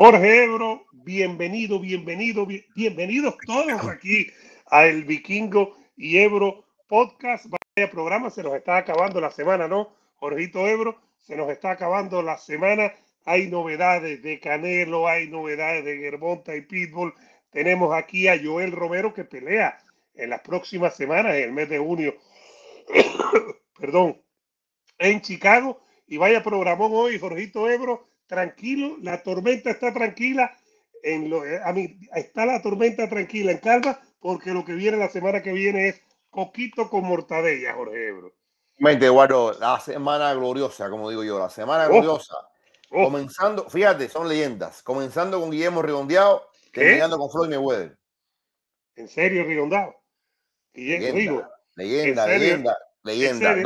Jorge Ebro, bienvenido, bienvenido, bienvenidos todos aquí a El Vikingo y Ebro Podcast. Vaya programa, se nos está acabando la semana, ¿no? Jorgito Ebro, se nos está acabando la semana. Hay novedades de Canelo, hay novedades de Gervonta y Pitbull. Tenemos aquí a Joel Romero que pelea en las próximas semanas, en el mes de junio, perdón, en Chicago. Y vaya programón hoy, Jorgito Ebro tranquilo, la tormenta está tranquila, en lo, eh, a mí, está la tormenta tranquila en calma, porque lo que viene la semana que viene es coquito con mortadella, Jorge Ebro. la semana gloriosa, como digo yo, la semana oh. gloriosa. Oh. Comenzando, fíjate, son leyendas. Comenzando con Guillermo Rigondeado ¿Eh? terminando con Floyd Mayweather. ¿En serio, Rigondeado? Guillermo leyenda, leyenda, leyenda,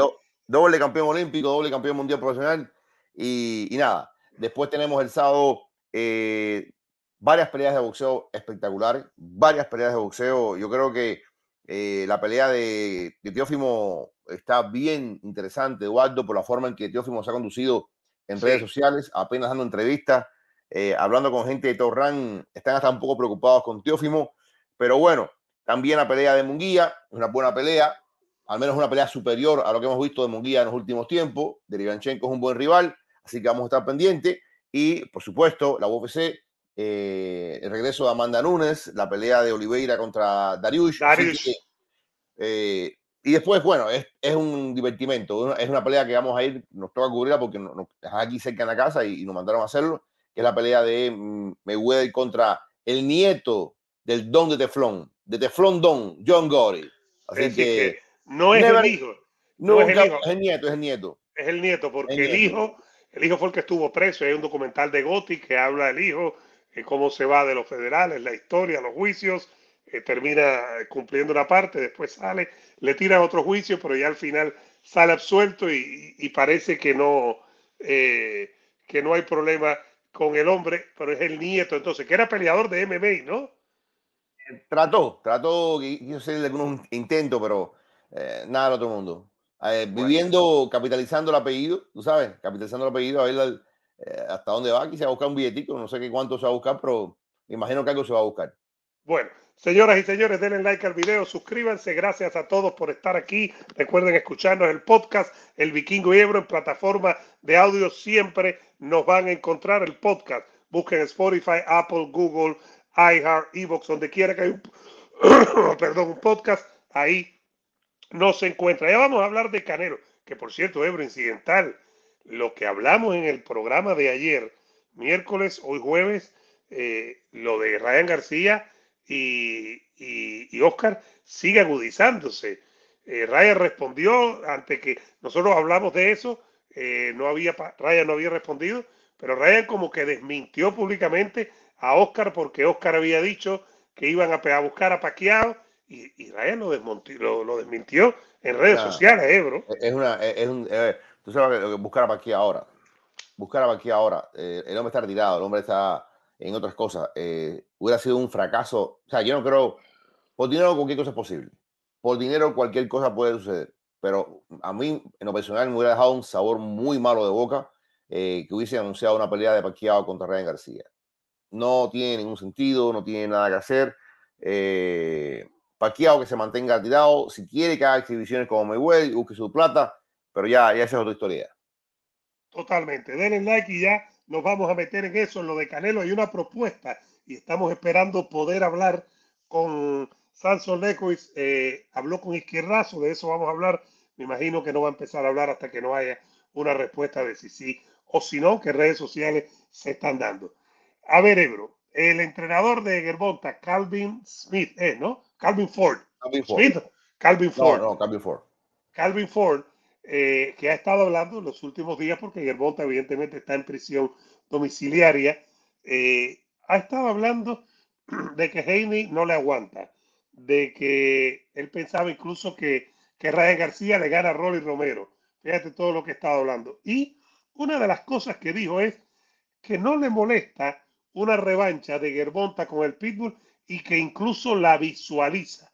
doble campeón olímpico, doble campeón mundial profesional. y, nada, Después tenemos el sábado eh, varias peleas de boxeo espectaculares, varias peleas de boxeo. Yo creo que eh, la pelea de, Teófimo está bien interesante, Eduardo, por la forma en que Teófimo se ha conducido en redes sociales, apenas dando entrevistas, eh, hablando con gente de Torrán, están hasta un poco preocupados con Teófimo, pero bueno, también la pelea de Munguía, una buena pelea, al menos una pelea superior a lo que hemos visto de Munguía en los últimos tiempos, Derivanchenko es un buen rival, Así que vamos a estar pendiente. Y, por supuesto, la UFC, eh, el regreso de Amanda Nunes, la pelea de Oliveira contra darius eh, y después, bueno, es, un divertimento. Es una pelea que vamos a ir, nos toca cubrirla porque nos, aquí cerca en la casa y, nos mandaron a hacerlo, que es la pelea de mm, Mayweather contra el nieto del don de Teflón, de Teflón Don, John Gory. Así que, no es el hijo. No, es, el nieto, es el nieto. Es el nieto, porque el hijo el hijo fue el que estuvo preso. Hay un documental de Goti que habla del hijo, eh, cómo se va de los federales, la historia, los juicios. Eh, termina eh, cumpliendo una parte, después sale, le tiran otro juicio, pero ya al final sale absuelto y, parece que no, que no hay problema con el hombre, pero es el nieto entonces, que era peleador de MMA, ¿no? Trató, trató, sé de un intento, pero nada del otro mundo. Eh, viviendo, capitalizando el apellido, tú sabes, capitalizando el apellido, a ver eh, hasta dónde va, aquí se va buscar un billetito no sé qué cuánto se va a buscar, pero imagino que algo se va a buscar. Bueno, Señoras y señores, denle like al video, suscríbanse. Gracias a todos por estar aquí. Recuerden escucharnos el podcast El Vikingo y Ebro en plataforma de audio. Siempre nos van a encontrar el podcast. Busquen Spotify, Apple, Google, iHeart, Evox, donde quiera que hay perdón, un podcast. Ahí se encuentra. Ya vamos a hablar de Canero que por cierto, Ebro, incidental, lo que hablamos en el programa de ayer, miércoles, hoy jueves, eh, lo de Ryan García y, y, Oscar sigue agudizándose. Eh, Ryan respondió ante que nosotros hablamos de eso, eh, no había, Ryan no había respondido, pero Ryan como que desmintió públicamente a Oscar porque Oscar había dicho que iban a, buscar a Paquiao y Israel lo, lo, lo, desmintió en redes sociales, eh, bro. Es una, un, buscar a aquí ahora. Buscar aquí ahora. Eh, el hombre está retirado, el hombre está en otras cosas. Eh, hubiera sido un fracaso. O sea, yo no creo. Por dinero cualquier cosa es posible. Por dinero cualquier cosa puede suceder. Pero a mí, en lo personal, me hubiera dejado un sabor muy malo de boca eh, que hubiese anunciado una pelea de Paquiao contra Ryan García. No tiene ningún sentido, no tiene nada que hacer. Eh, Paquiao que se mantenga tirado, si quiere que haga exhibiciones como Mayweather, busque su plata, pero ya, ya esa es otra historia. Totalmente. Denle like y ya nos vamos a meter en eso, en lo de Canelo. Hay una propuesta y estamos esperando poder hablar con Samson Lecois. Eh, habló con Izquierdazo, de eso vamos a hablar. Me imagino que no va a empezar a hablar hasta que no haya una respuesta de si sí o si no, que redes sociales se están dando. A ver, Ebro, el entrenador de Gervonta, Calvin Smith, ¿eh, ¿no? Calvin Ford. Calvin Ford. Calvin Ford. No, no, Calvin Ford. Calvin Ford, eh, que ha estado hablando en los últimos días, porque Gervonta evidentemente está en prisión domiciliaria, eh, ha estado hablando de que Haney no le aguanta, de que él pensaba incluso que, que Ryan García le gana a Rolly Romero. Fíjate todo lo que estaba hablando. Y una de las cosas que dijo es que no le molesta una revancha de Gervonta con el Pitbull y que incluso la visualiza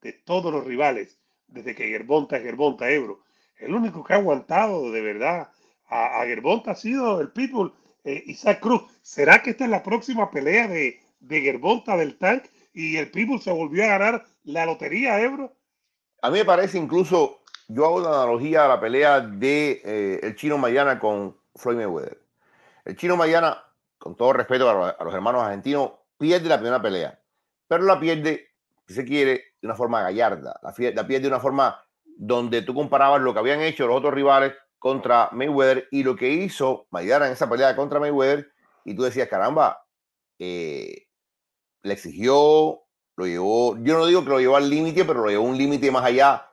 de todos los rivales, desde que Gerbonta es Gerbonta Ebro. El único que ha aguantado de verdad a, a Gerbonta ha sido el Pitbull, eh, Isaac Cruz. ¿Será que esta es la próxima pelea de, de del Tank y el Pitbull se volvió a ganar la lotería Ebro? A mí me parece incluso, yo hago una analogía a la pelea de eh, el chino Mayana con Floyd Mayweather. El chino Mayana, con todo respeto a a los hermanos argentinos, pierde la primera pelea pero la pierde, si se quiere, de una forma gallarda, la, pierde de una forma donde tú comparabas lo que habían hecho los otros rivales contra Mayweather y lo que hizo Maidana en esa pelea contra Mayweather, y tú decías, caramba, eh, le exigió, lo llevó, yo no digo que lo llevó al límite, pero lo llevó un límite más allá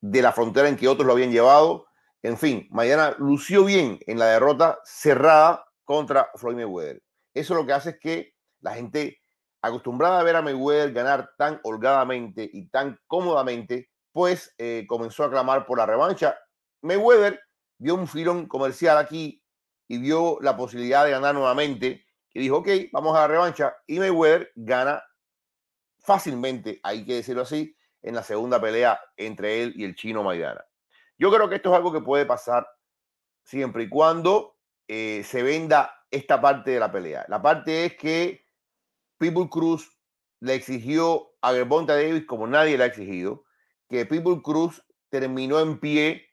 de la frontera en que otros lo habían llevado. En fin, Maidana lució bien en la derrota cerrada contra Floyd Mayweather. Eso lo que hace es que la gente Acostumbrada a ver a Mayweather ganar tan holgadamente y tan cómodamente, pues eh, comenzó a clamar por la revancha. Mayweather vio un filón comercial aquí y vio la posibilidad de ganar nuevamente y dijo, ok, vamos a la revancha. Y Mayweather gana fácilmente, hay que decirlo así, en la segunda pelea entre él y el chino Maidana. Yo creo que esto es algo que puede pasar siempre y cuando eh, se venda esta parte de la pelea. La parte es que Pitbull Cruz le exigió a Gervonta Davis como nadie le ha exigido, que Pitbull Cruz terminó en pie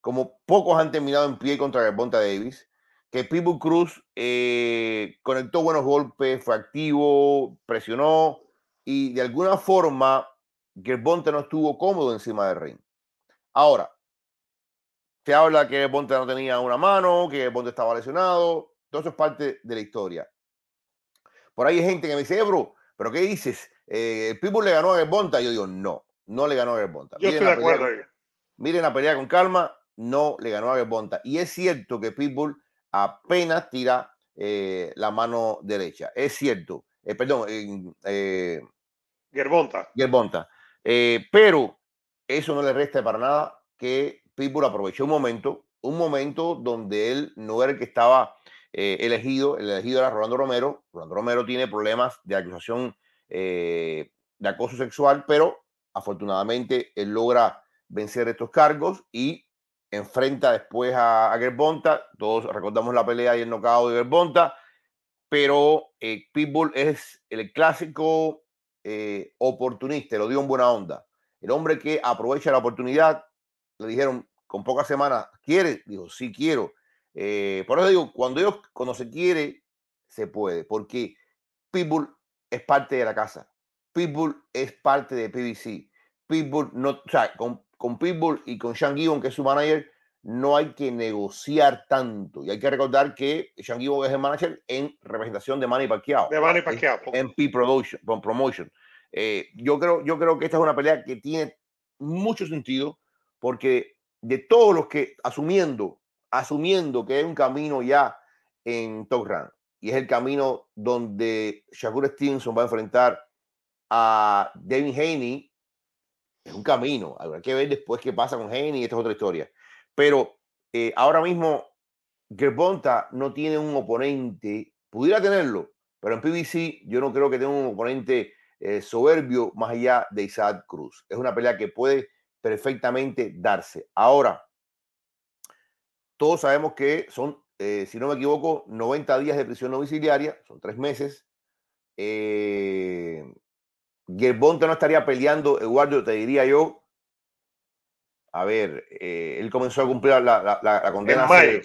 como pocos han terminado en pie contra Gervonta Davis, que Pitbull Cruz eh, conectó buenos golpes, fue activo, presionó y de alguna forma Gervonta no estuvo cómodo encima del ring. Ahora, se habla que Gervonta no tenía una mano, que Gervonta estaba lesionado, todo eso es parte de la historia. Por ahí hay gente que me dice, Ebro, eh, ¿pero qué dices? Eh, Pitbull le ganó a Gerbonta. Yo digo, no, no le ganó a Gerbonta. Yo miren estoy de acuerdo. miren la pelea con calma, no le ganó a Gerbonta. Y es cierto que Pitbull apenas tira eh, la mano derecha. Es cierto. perdón, eh, Gerbonta. Gerbonta. pero eso no le resta para nada que Pitbull aprovechó un momento, un momento donde él no era el que estaba eh, elegido, el elegido era Rolando Romero. Rolando Romero tiene problemas de acusación eh, de acoso sexual, pero afortunadamente él logra vencer estos cargos y enfrenta después a, a Gerbonta. Todos recordamos la pelea y el knockout de Gerbonta, pero eh, Pitbull es el clásico oportunista, lo dio en buena onda. El hombre que aprovecha la oportunidad, le dijeron con pocas semanas, ¿quiere? Dijo, sí quiero. Eh, por eso digo, cuando, ellos, cuando se quiere, se puede, porque Pitbull es parte de la casa. Pitbull es parte de PBC. Pitbull no, o sea, con, con Pitbull y con Sean Gibbon, que es su manager, no hay que negociar tanto. Y hay que recordar que Sean Gibbon es el manager en representación de Manny Pacquiao. De Manny Pacquiao. En P Promotion. promotion. Eh, yo, creo, yo creo que esta es una pelea que tiene mucho sentido porque de todos los que, asumiendo asumiendo que hay un camino ya en Top Run y es el camino donde Shakur Stevenson va a enfrentar a Devin Haney, es un camino. Habrá que ver después qué pasa con Haney, esta es otra historia. Pero eh, ahora mismo Gerbonta no tiene un oponente, pudiera tenerlo, pero en PBC yo no creo que tenga un oponente eh, soberbio más allá de Isaac Cruz. Es una pelea que puede perfectamente darse. Ahora, todos sabemos que son, eh, si no me equivoco, 90 días de prisión domiciliaria, son tres meses. Eh, Gerbonte no estaría peleando, Eduardo, te diría yo. A ver, eh, él comenzó a cumplir la, condena. En mayo.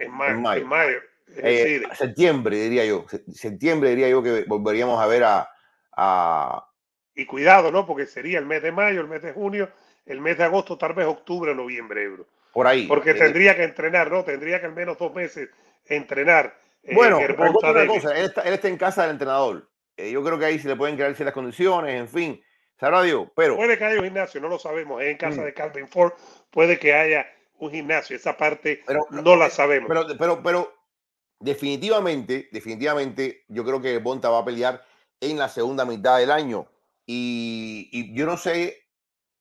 en, mayo. En mayo. En septiembre, diría yo. Septiembre, diría yo que volveríamos a ver a, Y cuidado, ¿no? Porque sería el mes de mayo, el mes de junio, el mes de agosto, tal vez octubre, o noviembre, euro. Por ahí. Porque tendría que entrenar, ¿no? Tendría que al menos dos meses entrenar. Eh, bueno, cosa, él, está, en casa del entrenador. Eh, yo creo que ahí se le pueden crear ciertas condiciones, en fin. Sabrá Dios, pero. Puede que haya un gimnasio, no lo sabemos. en casa mm. de Calvin Ford, puede que haya un gimnasio. Esa parte no la eh, sabemos. Pero, pero, pero, definitivamente, definitivamente, yo creo que Bonta va a pelear en la segunda mitad del año. Y, y yo no sé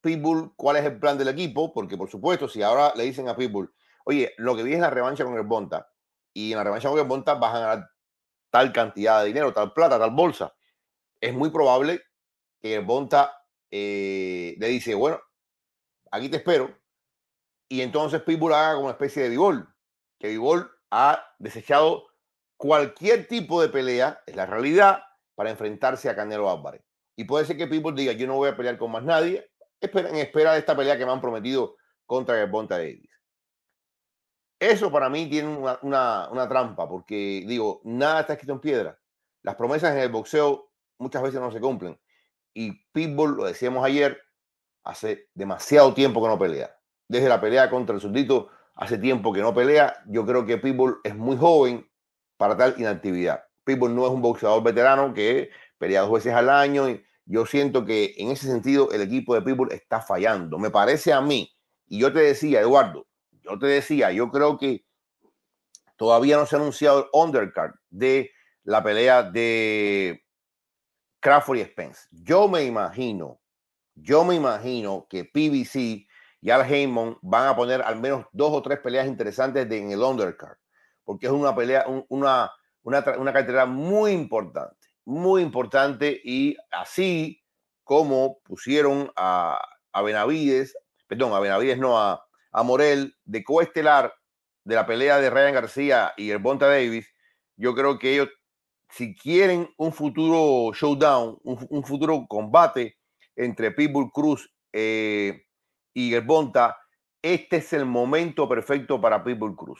Pitbull cuál es el plan del equipo, porque por supuesto, si ahora le dicen a Pitbull, oye, lo que viene es la revancha con el Bonta, y en la revancha con el Bonta vas a ganar tal cantidad de dinero, tal plata, tal bolsa, es muy probable que el Bonta eh, le dice, bueno, aquí te espero, y entonces Pitbull haga como una especie de Bigol que vigol ha desechado cualquier tipo de pelea, es la realidad, para enfrentarse a Canelo Álvarez. Y puede ser que Pitbull diga, yo no voy a pelear con más nadie, en espera de esta pelea que me han prometido contra el de Davis. Eso para mí tiene una, trampa, porque digo, nada está escrito en piedra. Las promesas en el boxeo muchas veces no se cumplen. Y Pitbull, lo decíamos ayer, hace demasiado tiempo que no pelea. Desde la pelea contra el Sundito, hace tiempo que no pelea. Yo creo que Pitbull es muy joven para tal inactividad. Pitbull no es un boxeador veterano que pelea dos veces al año y yo siento que en ese sentido el equipo de Pitbull está fallando. Me parece a mí, y yo te decía, Eduardo, yo te decía, yo creo que todavía no se ha anunciado el undercard de la pelea de Crawford y Spence. Yo me imagino, yo me imagino que PBC y Al Heyman van a poner al menos dos o tres peleas interesantes en el undercard, porque es una pelea, una, una, una cartera muy importante muy importante y así como pusieron a, a Benavides, perdón, a Benavides no, a, a Morel de coestelar de la pelea de Ryan García y el Bonta Davis, yo creo que ellos, si quieren un futuro showdown, un, futuro combate entre Pitbull Cruz eh, y el Bonta, este es el momento perfecto para Pitbull Cruz.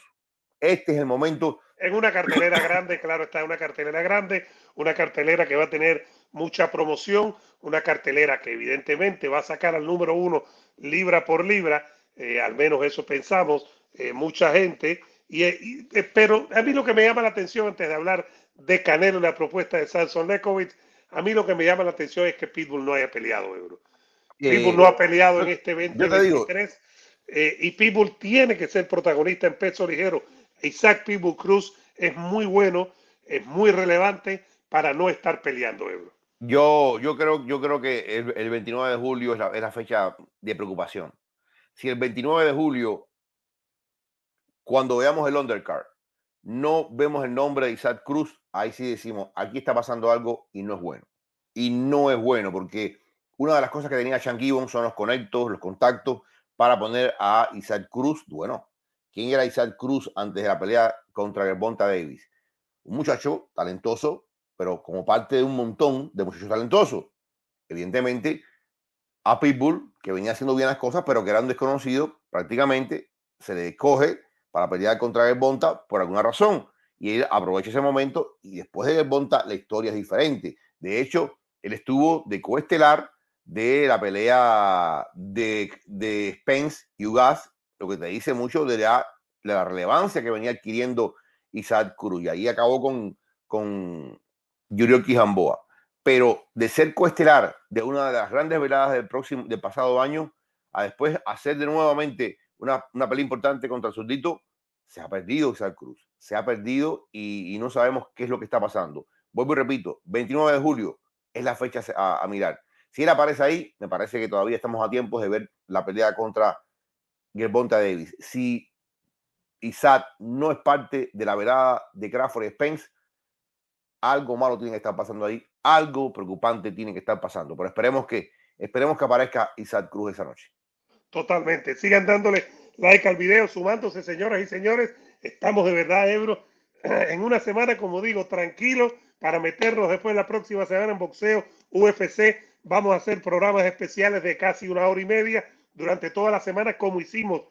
Este es el momento en una cartelera grande, claro, está una cartelera grande, una cartelera que va a tener mucha promoción, una cartelera que evidentemente va a sacar al número uno libra por libra, eh, al menos eso pensamos, eh, mucha gente. Y, eh, pero a mí lo que me llama la atención antes de hablar de Canelo en la propuesta de Samson Lekovic, a mí lo que me llama la atención es que Pitbull no haya peleado, Euro. Pitbull no ha peleado en este 2023 y Pitbull tiene que ser protagonista en peso ligero Isaac Pibu Cruz es muy bueno, es muy relevante para no estar peleando Ebro. Yo, yo, creo, yo creo que el, 29 de julio es la, fecha de preocupación. Si el 29 de julio, cuando veamos el undercard, no vemos el nombre de Isaac Cruz, ahí sí decimos, aquí está pasando algo y no es bueno. Y no es bueno porque una de las cosas que tenía Sean Gibbon son los conectos, los contactos para poner a Isaac Cruz, bueno, quién era Isaac Cruz antes de la pelea contra Gervonta Davis. Un muchacho talentoso, pero como parte de un montón de muchachos talentosos. Evidentemente, a Pitbull, que venía haciendo bien las cosas, pero que era un desconocido, prácticamente se le escoge para pelear contra Gervonta por alguna razón. Y él aprovecha ese momento y después de Gervonta la historia es diferente. De hecho, él estuvo de coestelar de la pelea de, de Spence y Ugas lo que te dice mucho de la, relevancia que venía adquiriendo Isaac Cruz. Y ahí acabó con, con Yurioki Jamboa. Pero de ser coestelar de una de las grandes veladas del, próximo, del pasado año, a después hacer de nuevamente una, una pelea importante contra el Surdito, se ha perdido Isaac Cruz. Se ha perdido y, no sabemos qué es lo que está pasando. Vuelvo y repito, 29 de julio es la fecha a, a mirar. Si él aparece ahí, me parece que todavía estamos a tiempo de ver la pelea contra Gervonta Davis. Si Isaac no es parte de la velada de Crawford Spence, algo malo tiene que estar pasando ahí, algo preocupante tiene que estar pasando. Pero esperemos que, esperemos que aparezca Isaac Cruz esa noche. Totalmente. Sigan dándole like al video, sumándose, señoras y señores. Estamos de verdad, Ebro, en una semana, como digo, tranquilo para meternos después la próxima semana en boxeo, UFC. Vamos a hacer programas especiales de casi una hora y media durante toda la semana, como hicimos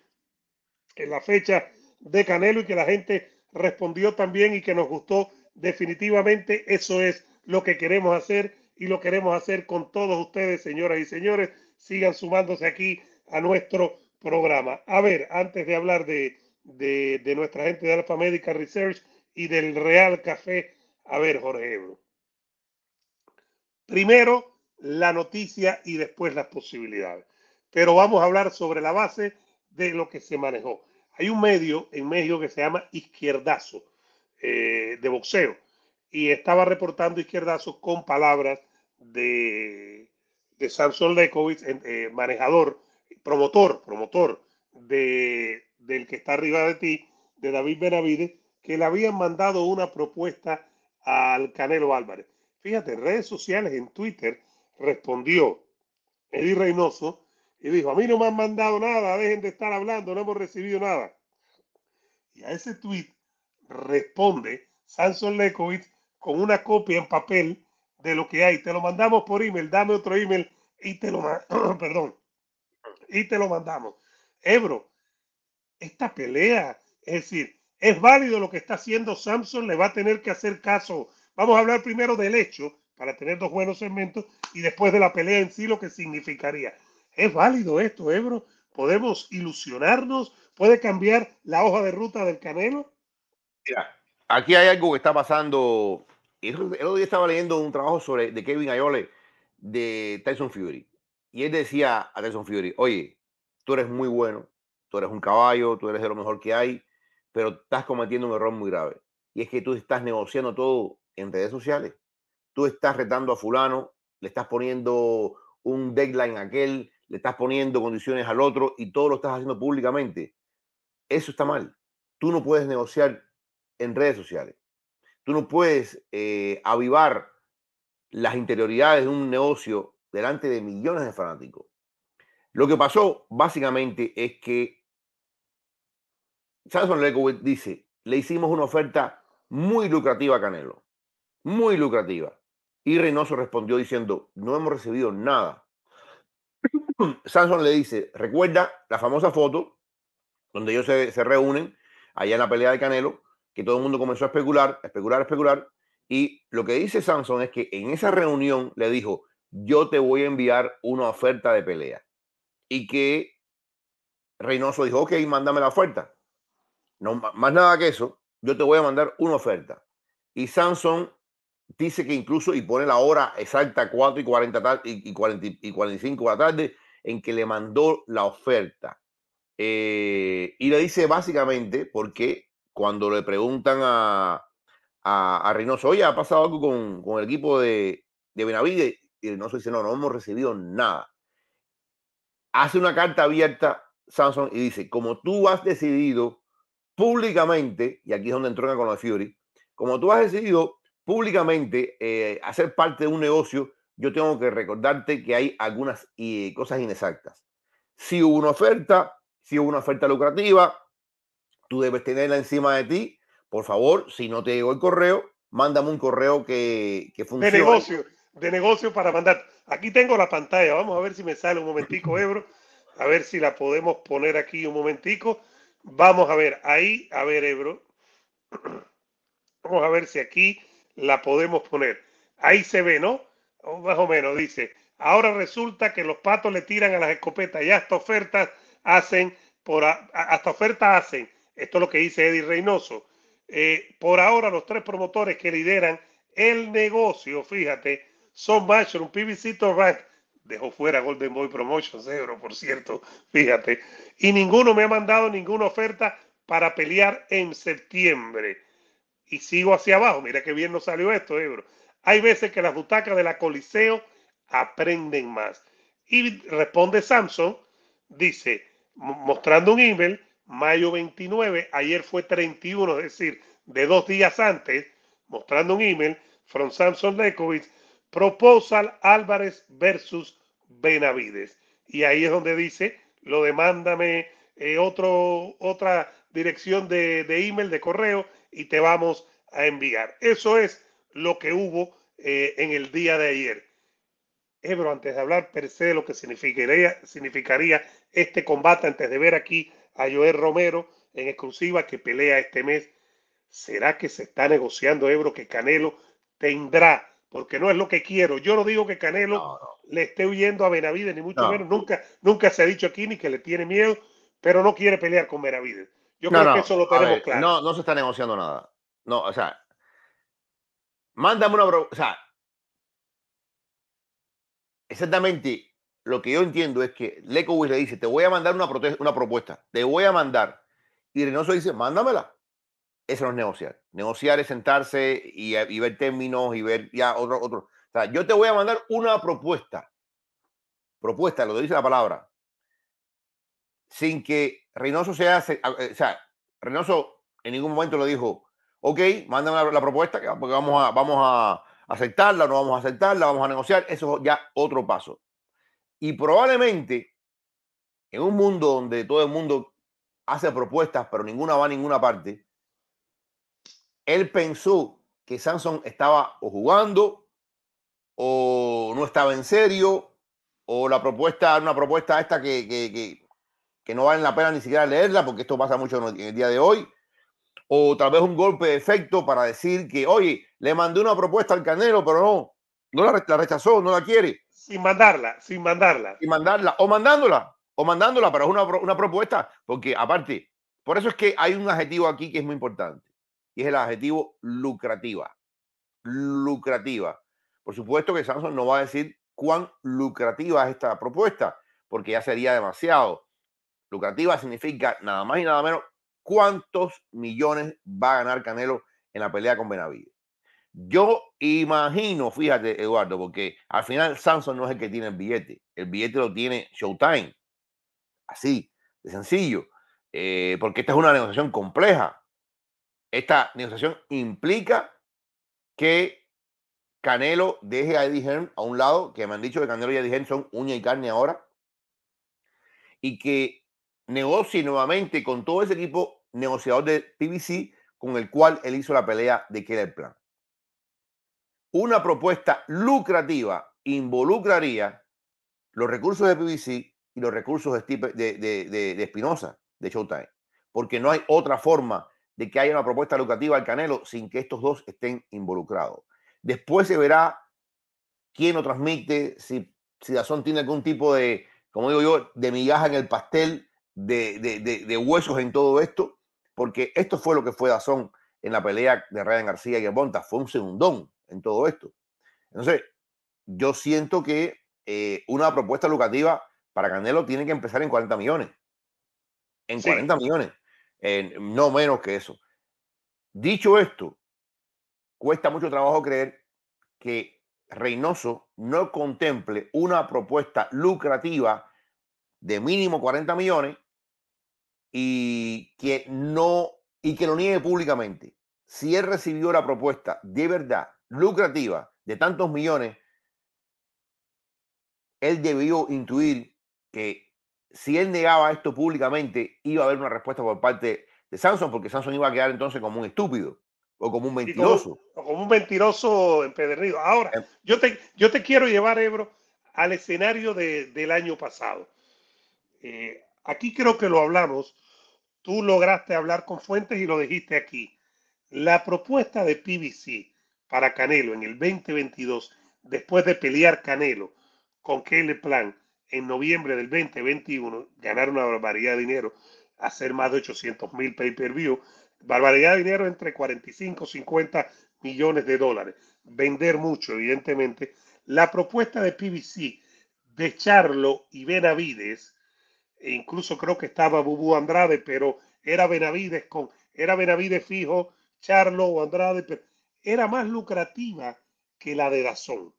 en la fecha de Canelo y que la gente respondió también y que nos gustó definitivamente. Eso es lo que queremos hacer y lo queremos hacer con todos ustedes, señoras y señores. Sigan sumándose aquí a nuestro programa. A ver, antes de hablar de, nuestra gente de Alpha Medical Research y del Real Café, a ver, Jorge Ebro. Primero la noticia y después las posibilidades pero vamos a hablar sobre la base de lo que se manejó. Hay un medio en México que se llama Izquierdazo, eh, de boxeo, y estaba reportando Izquierdazo con palabras de, de Samson Lekovic, eh, manejador, promotor, promotor de, del que está arriba de ti, de David Benavides, que le habían mandado una propuesta al Canelo Álvarez. Fíjate, redes sociales, en Twitter, respondió Eddie Reynoso y dijo, a mí no me han mandado nada, dejen de estar hablando, no hemos recibido nada. Y a ese tweet responde Samson Lekovic con una copia en papel de lo que hay. Te lo mandamos por email, dame otro email y te lo, perdón, y te lo mandamos. Ebro, esta pelea, es decir, es válido lo que está haciendo Samson, le va a tener que hacer caso. Vamos a hablar primero del hecho para tener dos buenos segmentos y después de la pelea en sí lo que significaría. Es válido esto, Ebro. ¿eh, Podemos ilusionarnos. ¿Puede cambiar la hoja de ruta del Canelo? Mira, aquí hay algo que está pasando. El otro día estaba leyendo un trabajo sobre de Kevin Ayole de Tyson Fury. Y él decía a Tyson Fury, oye, tú eres muy bueno, tú eres un caballo, tú eres de lo mejor que hay, pero estás cometiendo un error muy grave. Y es que tú estás negociando todo en redes sociales. Tú estás retando a fulano, le estás poniendo un deadline a aquel, le estás poniendo condiciones al otro y todo lo estás haciendo públicamente. Eso está mal. Tú no puedes negociar en redes sociales. Tú no puedes eh, avivar las interioridades de un negocio delante de millones de fanáticos. Lo que pasó básicamente es que Samson Lekowitz dice, le hicimos una oferta muy lucrativa a Canelo, muy lucrativa. Y Reynoso respondió diciendo, no hemos recibido nada Samson le dice, recuerda la famosa foto donde ellos se, reúnen allá en la pelea de Canelo, que todo el mundo comenzó a especular, especular, especular, y lo que dice Samson es que en esa reunión le dijo, yo te voy a enviar una oferta de pelea. Y que Reynoso dijo, ok, mándame la oferta. No, más nada que eso, yo te voy a mandar una oferta. Y Samson dice que incluso, y pone la hora exacta, 4 y 40 y, y 45 de la tarde, en que le mandó la oferta. Eh, y le dice básicamente porque cuando le preguntan a, a, Reynoso, oye, ¿ha pasado algo con, con el equipo de, de Benavides? Y Reynoso dice, no, no hemos recibido nada. Hace una carta abierta samsung y dice, como tú has decidido públicamente, y aquí es donde entró con la Fury, como tú has decidido públicamente eh, hacer parte de un negocio, yo tengo que recordarte que hay algunas eh, cosas inexactas. Si hubo una oferta, si hubo una oferta lucrativa, tú debes tenerla encima de ti. Por favor, si no te llegó el correo, mándame un correo que, que funcione. De negocio, de negocio para mandar. Aquí tengo la pantalla, vamos a ver si me sale un momentico, Ebro. A ver si la podemos poner aquí un momentico. Vamos a ver, ahí, a ver, Ebro. Vamos a ver si aquí la podemos poner. Ahí se ve, ¿no? más o menos, dice. Ahora resulta que los patos le tiran a las escopetas y hasta ofertas hacen, por hasta ofertas hacen. Esto es lo que dice Eddie Reynoso. Eh, por ahora los tres promotores que lideran el negocio, fíjate, son un PBC rank dejó fuera Golden Boy Promotions, por cierto, fíjate, y ninguno me ha mandado ninguna oferta para pelear en septiembre y sigo hacia abajo. Mira qué bien nos salió esto, Ebro. Hay veces que las butacas de la Coliseo aprenden más. Y responde Samson, dice, mostrando un email, mayo 29, ayer fue 31, es decir, de dos días antes, mostrando un email, from Samson Lekovic, proposal Álvarez versus Benavides. Y ahí es donde dice, lo demándame eh, otro, otra dirección de, email, de correo, y te vamos a enviar. Eso es lo que hubo eh, en el día de ayer. Ebro, antes de hablar per lo que significaría, significaría este combate, antes de ver aquí a Joel Romero en exclusiva que pelea este mes, ¿será que se está negociando, Ebro, que Canelo tendrá? Porque no es lo que quiero. Yo no digo que Canelo le esté huyendo a Benavides, ni mucho menos. Nunca, nunca se ha dicho aquí ni que le tiene miedo, pero no quiere pelear con Benavides. Yo no, creo que eso lo tenemos No, no se está negociando nada. No, o sea, mándame una. O sea, exactamente lo que yo entiendo es que lecoy le dice: Te voy a mandar una, una propuesta, te voy a mandar. Y Reynoso dice: Mándamela. Eso no es negociar. Negociar es sentarse y, ver términos y ver ya otro, otro. O sea, yo te voy a mandar una propuesta. Propuesta, lo dice la palabra sin que Reynoso sea, eh, o sea, Reynoso en ningún momento lo dijo, ok, mándame la, propuesta, porque vamos a, vamos a aceptarla, no vamos a aceptarla, vamos a negociar, eso ya otro paso. Y probablemente en un mundo donde todo el mundo hace propuestas, pero ninguna va a ninguna parte, él pensó que Samson estaba o jugando o no estaba en serio o la propuesta, una propuesta esta que que no vale la pena ni siquiera leerla, porque esto pasa mucho en el día de hoy. O tal vez un golpe de efecto para decir que, oye, le mandé una propuesta al Canelo, pero no, no la, rechazó, no la quiere. Sin mandarla, sin mandarla. Sin mandarla, o mandándola, o mandándola, pero es una, propuesta, porque aparte, por eso es que hay un adjetivo aquí que es muy importante, y es el adjetivo lucrativa. Lucrativa. Por supuesto que Samsung no va a decir cuán lucrativa es esta propuesta, porque ya sería demasiado. Lucrativa significa nada más y nada menos cuántos millones va a ganar Canelo en la pelea con Benavides. Yo imagino, fíjate, Eduardo, porque al final Samson no es el que tiene el billete. El billete lo tiene Showtime. Así, de sencillo. Eh, porque esta es una negociación compleja. Esta negociación implica que Canelo deje a Eddie Hearn a un lado, que me han dicho que Canelo y Eddie Hearn son uña y carne ahora. Y que negocie nuevamente con todo ese equipo negociador de PBC con el cual él hizo la pelea de Keller Plan. Una propuesta lucrativa involucraría los recursos de PBC y los recursos de Espinosa, de, Showtime, porque no hay otra forma de que haya una propuesta lucrativa al Canelo sin que estos dos estén involucrados. Después se verá quién lo transmite, si, si Dazón tiene algún tipo de, como digo yo, de migaja en el pastel de, huesos en todo esto, porque esto fue lo que fue Dazón en la pelea de Ryan García y Bonta, fue un segundón en todo esto. Entonces, yo siento que eh, una propuesta lucrativa para Canelo tiene que empezar en 40 millones. En 40 millones, en no menos que eso. Dicho esto, cuesta mucho trabajo creer que Reynoso no contemple una propuesta lucrativa de mínimo 40 millones y que no y que lo niegue públicamente. Si él recibió la propuesta de verdad lucrativa de tantos millones, él debió intuir que si él negaba esto públicamente, iba a haber una respuesta por parte de Samson, porque Samson iba a quedar entonces como un estúpido o como un mentiroso. Como, como un mentiroso empedernido. Ahora, em. yo te, yo te quiero llevar, Ebro, al escenario del año pasado. Eh, aquí creo que lo hablamos Tú lograste hablar con Fuentes y lo dijiste aquí. La propuesta de PBC para Canelo en el 2022, después de pelear Canelo con Kelly Plan en noviembre del 2021, ganar una barbaridad de dinero, hacer más de 800 mil pay-per-view, barbaridad de dinero entre 45 y 50 millones de dólares, vender mucho, evidentemente. La propuesta de PBC de Charlo y Benavides e incluso creo que estaba Bubú Andrade, pero era Benavides con, era Benavides fijo, Charlo o Andrade, pero era más lucrativa que la de Dazón.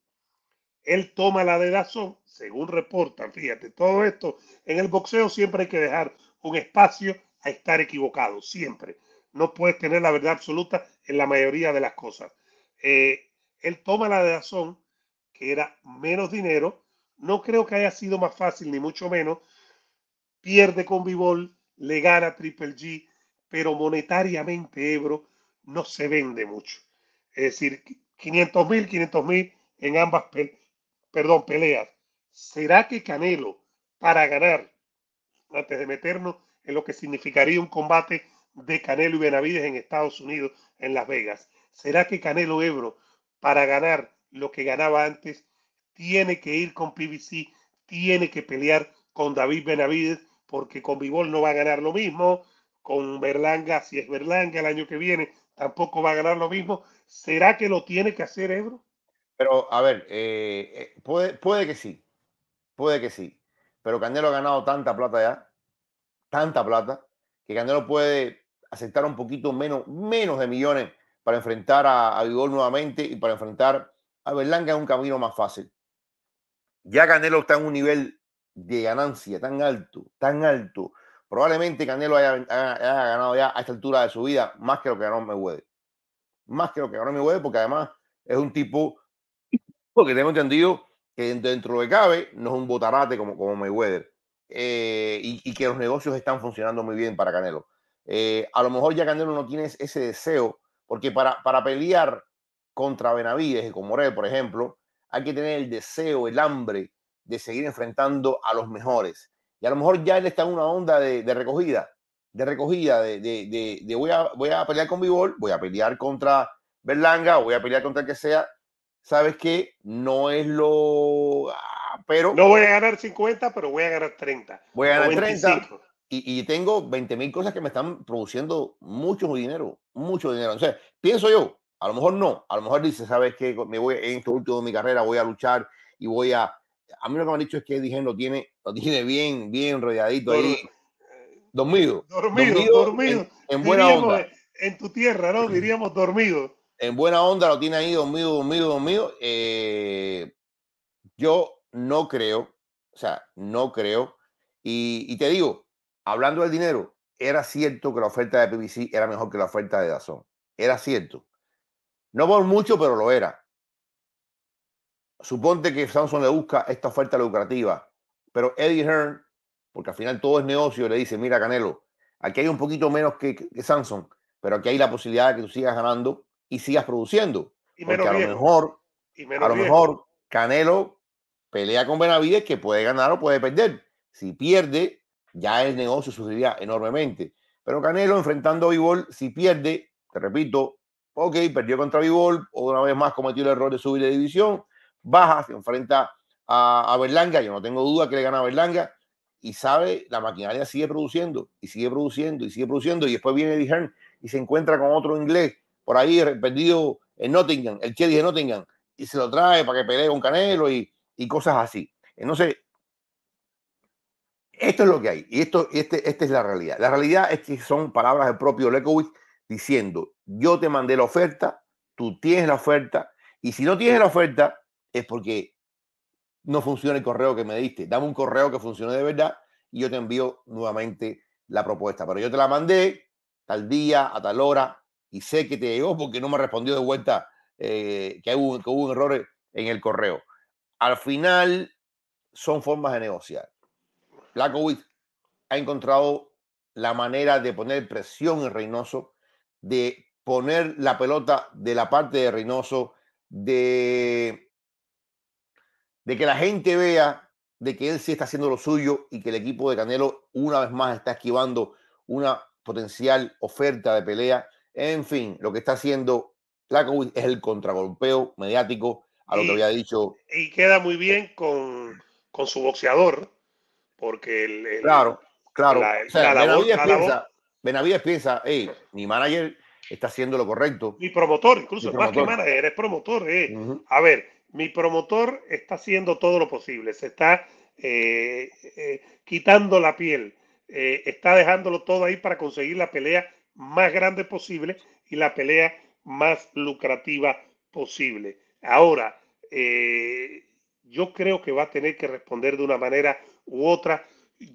Él toma la de Dazón, según reportan, fíjate, todo esto, en el boxeo siempre hay que dejar un espacio a estar equivocado, siempre. No puedes tener la verdad absoluta en la mayoría de las cosas. Eh, él toma la de Dazón, que era menos dinero, no creo que haya sido más fácil, ni mucho menos, pierde con Vivol, le gana Triple G, pero monetariamente Ebro no se vende mucho. Es decir, 500 mil, 500 mil en ambas perdón, peleas. ¿Será que Canelo, para ganar, antes de meternos en lo que significaría un combate de Canelo y Benavides en Estados Unidos, en Las Vegas, ¿será que Canelo Ebro, para ganar lo que ganaba antes, tiene que ir con PBC, tiene que pelear con David Benavides porque con Vivol no va a ganar lo mismo, con Berlanga, si es Berlanga el año que viene, tampoco va a ganar lo mismo. ¿Será que lo tiene que hacer Ebro? Pero, a ver, eh, eh, puede, puede que sí, puede que sí, pero Canelo ha ganado tanta plata ya, tanta plata, que Canelo puede aceptar un poquito menos, menos de millones para enfrentar a, a nuevamente y para enfrentar a Berlanga en un camino más fácil. Ya Canelo está en un nivel de ganancia tan alto, tan alto. Probablemente Canelo haya, ganado ya a esta altura de su vida más que lo que ganó Mayweather. Más que lo que ganó Mayweather, porque además es un tipo, porque tengo entendido que dentro de cabe no es un botarate como, como Mayweather. Eh, y, que los negocios están funcionando muy bien para Canelo. Eh, a lo mejor ya Canelo no tiene ese deseo, porque para, para pelear contra Benavides y con Morel, por ejemplo, hay que tener el deseo, el hambre de seguir enfrentando a los mejores. Y a lo mejor ya él está en una onda de, recogida, de recogida, de, voy, a, voy a pelear con Bivol, voy a pelear contra Berlanga, voy a pelear contra el que sea. Sabes que no es lo. Ah, pero. No voy a ganar 50, pero voy a ganar 30. Voy a ganar 30. Y, tengo 20 mil cosas que me están produciendo mucho dinero, mucho dinero. Entonces, pienso yo, a lo mejor no, a lo mejor dice, sabes que me voy en este último de mi carrera, voy a luchar y voy a a mí lo que me han dicho es que Eddie lo tiene, lo tiene bien, bien rodeadito ahí. Dormido. Dormido, dormido. En, buena onda. En tu tierra, ¿no? Diríamos dormido. En buena onda lo tiene ahí dormido, dormido, dormido. Eh, yo no creo, o sea, no creo. Y, y te digo, hablando del dinero, era cierto que la oferta de PBC era mejor que la oferta de Dazón. Era cierto. No por mucho, pero lo era. Suponte que Samsung le busca esta oferta lucrativa, pero Eddie Hearn, porque al final todo es negocio, le dice, mira Canelo, aquí hay un poquito menos que, Samson, Samsung, pero aquí hay la posibilidad de que tú sigas ganando y sigas produciendo. Y porque a lo mejor, a lo mejor Canelo pelea con Benavides que puede ganar o puede perder. Si pierde, ya el negocio sufriría enormemente. Pero Canelo enfrentando a Vivol, si pierde, te repito, ok, perdió contra Vivol, o una vez más cometió el error de subir de división, baja, se enfrenta a, a Berlanga, yo no tengo duda que le gana a Berlanga, y sabe, la maquinaria sigue produciendo, y sigue produciendo, y sigue produciendo, y después viene Eddie y se encuentra con otro inglés por ahí perdido en Nottingham, el Chedi de Nottingham, y se lo trae para que pelee con Canelo y, cosas así. Entonces, esto es lo que hay, y esto, este, esta es la realidad. La realidad es que son palabras del propio Lekowitz diciendo, yo te mandé la oferta, tú tienes la oferta, y si no tienes la oferta, es porque no funciona el correo que me diste. Dame un correo que funcione de verdad y yo te envío nuevamente la propuesta. Pero yo te la mandé tal día, a tal hora, y sé que te llegó porque no me respondió de vuelta eh, que, hubo, un error en el correo. Al final, son formas de negociar. Blackowitz ha encontrado la manera de poner presión en Reynoso, de poner la pelota de la parte de Reynoso, de de que la gente vea de que él sí está haciendo lo suyo y que el equipo de Canelo una vez más está esquivando una potencial oferta de pelea. En fin, lo que está haciendo Blackwood es el contragolpeo mediático a lo que había dicho. Y queda muy bien con, con su boxeador, porque el, claro, claro. o sea, Benavides, piensa, piensa, mi manager está haciendo lo correcto. Mi promotor, incluso, más que manager, es promotor. Eh. A ver, mi promotor está haciendo todo lo posible, se está eh, eh, quitando la piel, eh, está dejándolo todo ahí para conseguir la pelea más grande posible y la pelea más lucrativa posible. Ahora, yo creo que va a tener que responder de una manera u otra.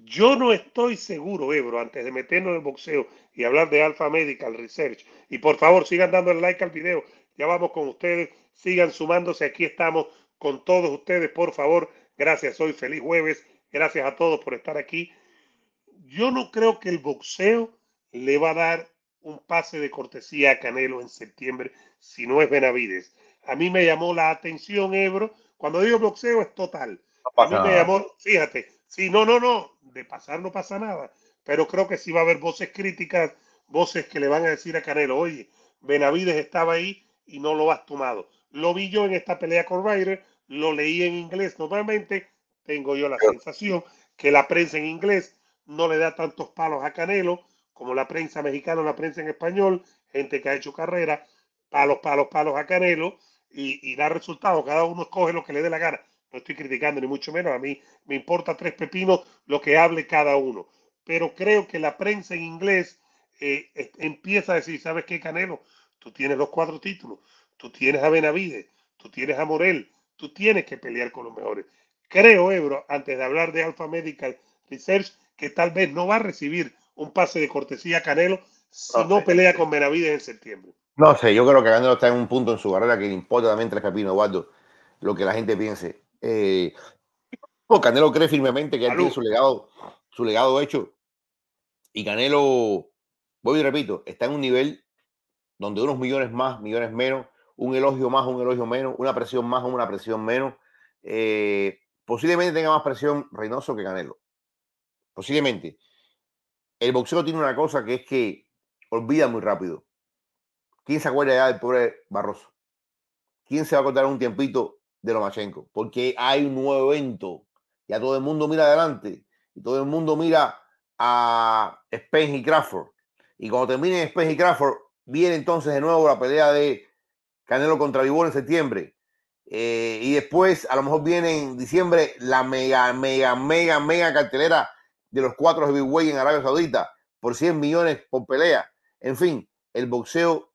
Yo no estoy seguro, Ebro, antes de meternos en el boxeo y hablar de Alpha Medical Research. Y por favor, sigan dando el like al video, ya vamos con ustedes. Sigan sumándose. Aquí estamos con todos ustedes, por favor. Gracias hoy. Feliz jueves. Gracias a todos por estar aquí. Yo no creo que el boxeo le va a dar un pase de cortesía a Canelo en septiembre, si no es Benavides. A mí me llamó la atención, Ebro. Cuando digo boxeo es total. a mí me llamó, fíjate, si no, no, no, de pasar no pasa nada. Pero creo que sí va a haber voces críticas, voces que le van a decir a Canelo, oye, Benavides estaba ahí y no lo has tomado. Lo vi yo en esta pelea con Ryder, lo leí en inglés normalmente. Tengo yo la sensación que la prensa en inglés no le da tantos palos a Canelo como la prensa mexicana, la prensa en español, gente que ha hecho carrera, palos, palos, palos a Canelo y, da resultados. Cada uno escoge lo que le dé la gana. No estoy criticando ni mucho menos. A mí me importa tres pepinos lo que hable cada uno. Pero creo que la prensa en inglés eh, empieza a decir, ¿sabes qué, Canelo? Tú tienes los cuatro títulos. Tú tienes a Benavides. Tú tienes a Morel. Tú tienes que pelear con los mejores. Creo, Ebro, antes de hablar de Alpha Medical Research, que tal vez no va a recibir un pase de cortesía a Canelo si no, pelea con Benavides en septiembre. No sé, yo creo que Canelo está en un punto en su carrera que le importa también tres Capino lo que la gente piense. Eh, Canelo cree firmemente que él tiene su legado, su legado hecho. Y Canelo, voy y repito, está en un nivel donde unos millones más, millones menos, un elogio más, un elogio menos, una presión más, una presión menos. Eh, posiblemente tenga más presión Reynoso que Canelo. Posiblemente. El boxeo tiene una cosa que es que olvida muy rápido. ¿Quién se acuerda ya del pobre Barroso? ¿Quién se va a contar un tiempito de Lomachenko? Porque hay un nuevo evento. Ya todo el mundo mira adelante. Y todo el mundo mira a Spence y Crawford. Y cuando termine Spence y Crawford, Viene entonces de nuevo la pelea de Canelo contra Vivol en septiembre. Eh, y después, a lo mejor viene en diciembre la mega, mega, mega, mega cartelera de los cuatro heavyweight en Arabia Saudita por 100 millones por pelea. En fin, el boxeo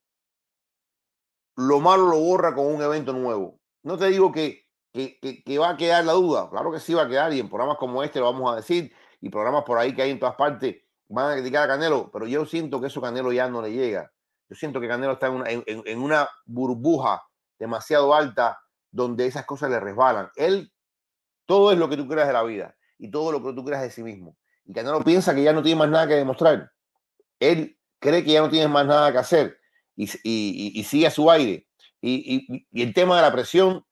lo malo lo borra con un evento nuevo. No te digo que, que, que, va a quedar la duda, claro que sí va a quedar y en programas como este lo vamos a decir y programas por ahí que hay en todas partes van a criticar a Canelo, pero yo siento que eso Canelo ya no le llega. Yo siento que Canelo está en una, burbuja demasiado alta donde esas cosas le resbalan. Él, todo es lo que tú creas de la vida y todo lo que tú creas de sí mismo. Y Canelo piensa que ya no tiene más nada que demostrar. Él cree que ya no tiene más nada que hacer y, sigue a su aire. Y, el tema de la presión,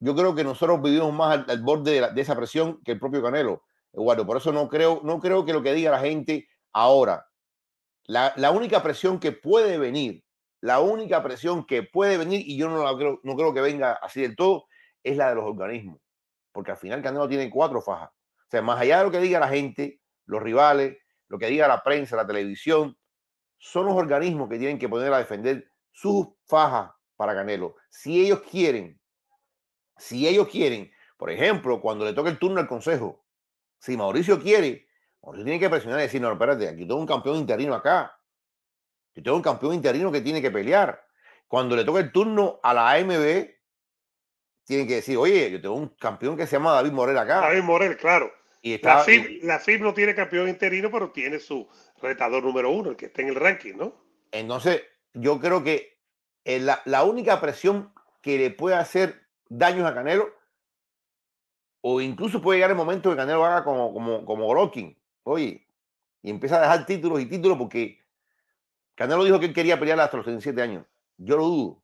yo creo que nosotros vivimos más al, borde de, esa presión que el propio Canelo, Eduardo. Por eso no creo, no creo que lo que diga la gente ahora la, única presión que puede venir, la única presión que puede venir, y yo no, creo, no creo que venga así del todo, es la de los organismos. Porque al final Canelo tiene cuatro fajas. O sea, más allá de lo que diga la gente, los rivales, lo que diga la prensa, la televisión, son los organismos que tienen que poner a defender sus fajas para Canelo. Si ellos quieren, si ellos quieren, por ejemplo, cuando le toca el turno al Consejo, si Mauricio quiere tienen tiene que presionar y decir, no, espérate, aquí tengo un campeón interino acá. Yo tengo un campeón interino que tiene que pelear. Cuando le toca el turno a la AMB, tiene que decir, oye, yo tengo un campeón que se llama David Morel acá. David Morel, claro. la, FIB, no tiene campeón interino, pero tiene su retador número uno, el que está en el ranking, ¿no? Entonces, yo creo que eh, la, la única presión que le puede hacer daños a Canelo, o incluso puede llegar el momento que Canelo haga como, como, como Oye, y empieza a dejar títulos y títulos porque Canelo dijo que él quería pelear hasta los 37 años. Yo lo dudo.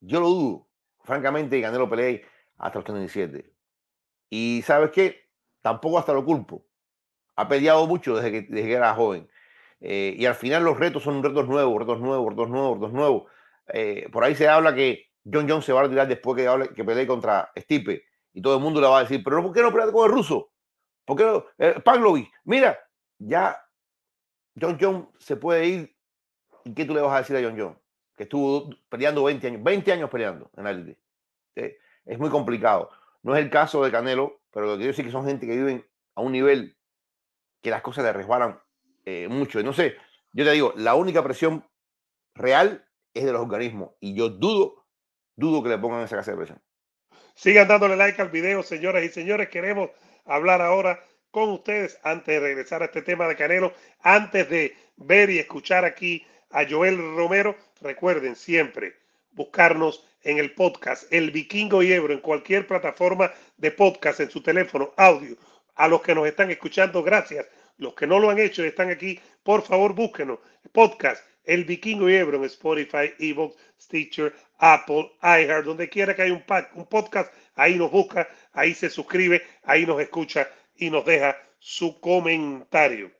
Yo lo dudo. Francamente, Canelo peleé hasta los 37. Y sabes qué? Tampoco hasta lo culpo. Ha peleado mucho desde que, era joven. Eh, y al final los retos son retos nuevos, retos nuevos, retos nuevos, retos nuevos. Eh, por ahí se habla que John Jones se va a retirar después que, que pelee contra Stipe. Y todo el mundo le va a decir, pero ¿por qué no pelea con el ruso? Porque eh, mira, ya John John se puede ir. ¿Y qué tú le vas a decir a John John? Que estuvo peleando 20 años, 20 años peleando en la Es muy complicado. No es el caso de Canelo, pero lo que yo sé que son gente que viven a un nivel que las cosas le resbalan eh, mucho. no sé, yo te digo, la única presión real es de los organismos. Y yo dudo, dudo que le pongan esa clase de presión. Sigan dándole like al video, señoras y señores. Queremos hablar ahora con ustedes antes de regresar a este tema de Canelo, antes de ver y escuchar aquí a Joel Romero. Recuerden siempre buscarnos en el podcast El Vikingo y Ebro, en cualquier plataforma de podcast, en su teléfono, audio. A los que nos están escuchando, gracias. Los que no lo han hecho y están aquí, por favor, búsquenos. Podcast el Vikingo y Ebro en Spotify, Evox, Stitcher, Apple, iHeart, donde quiera que haya un, un podcast, ahí nos busca, ahí se suscribe, ahí nos escucha y nos deja su comentario.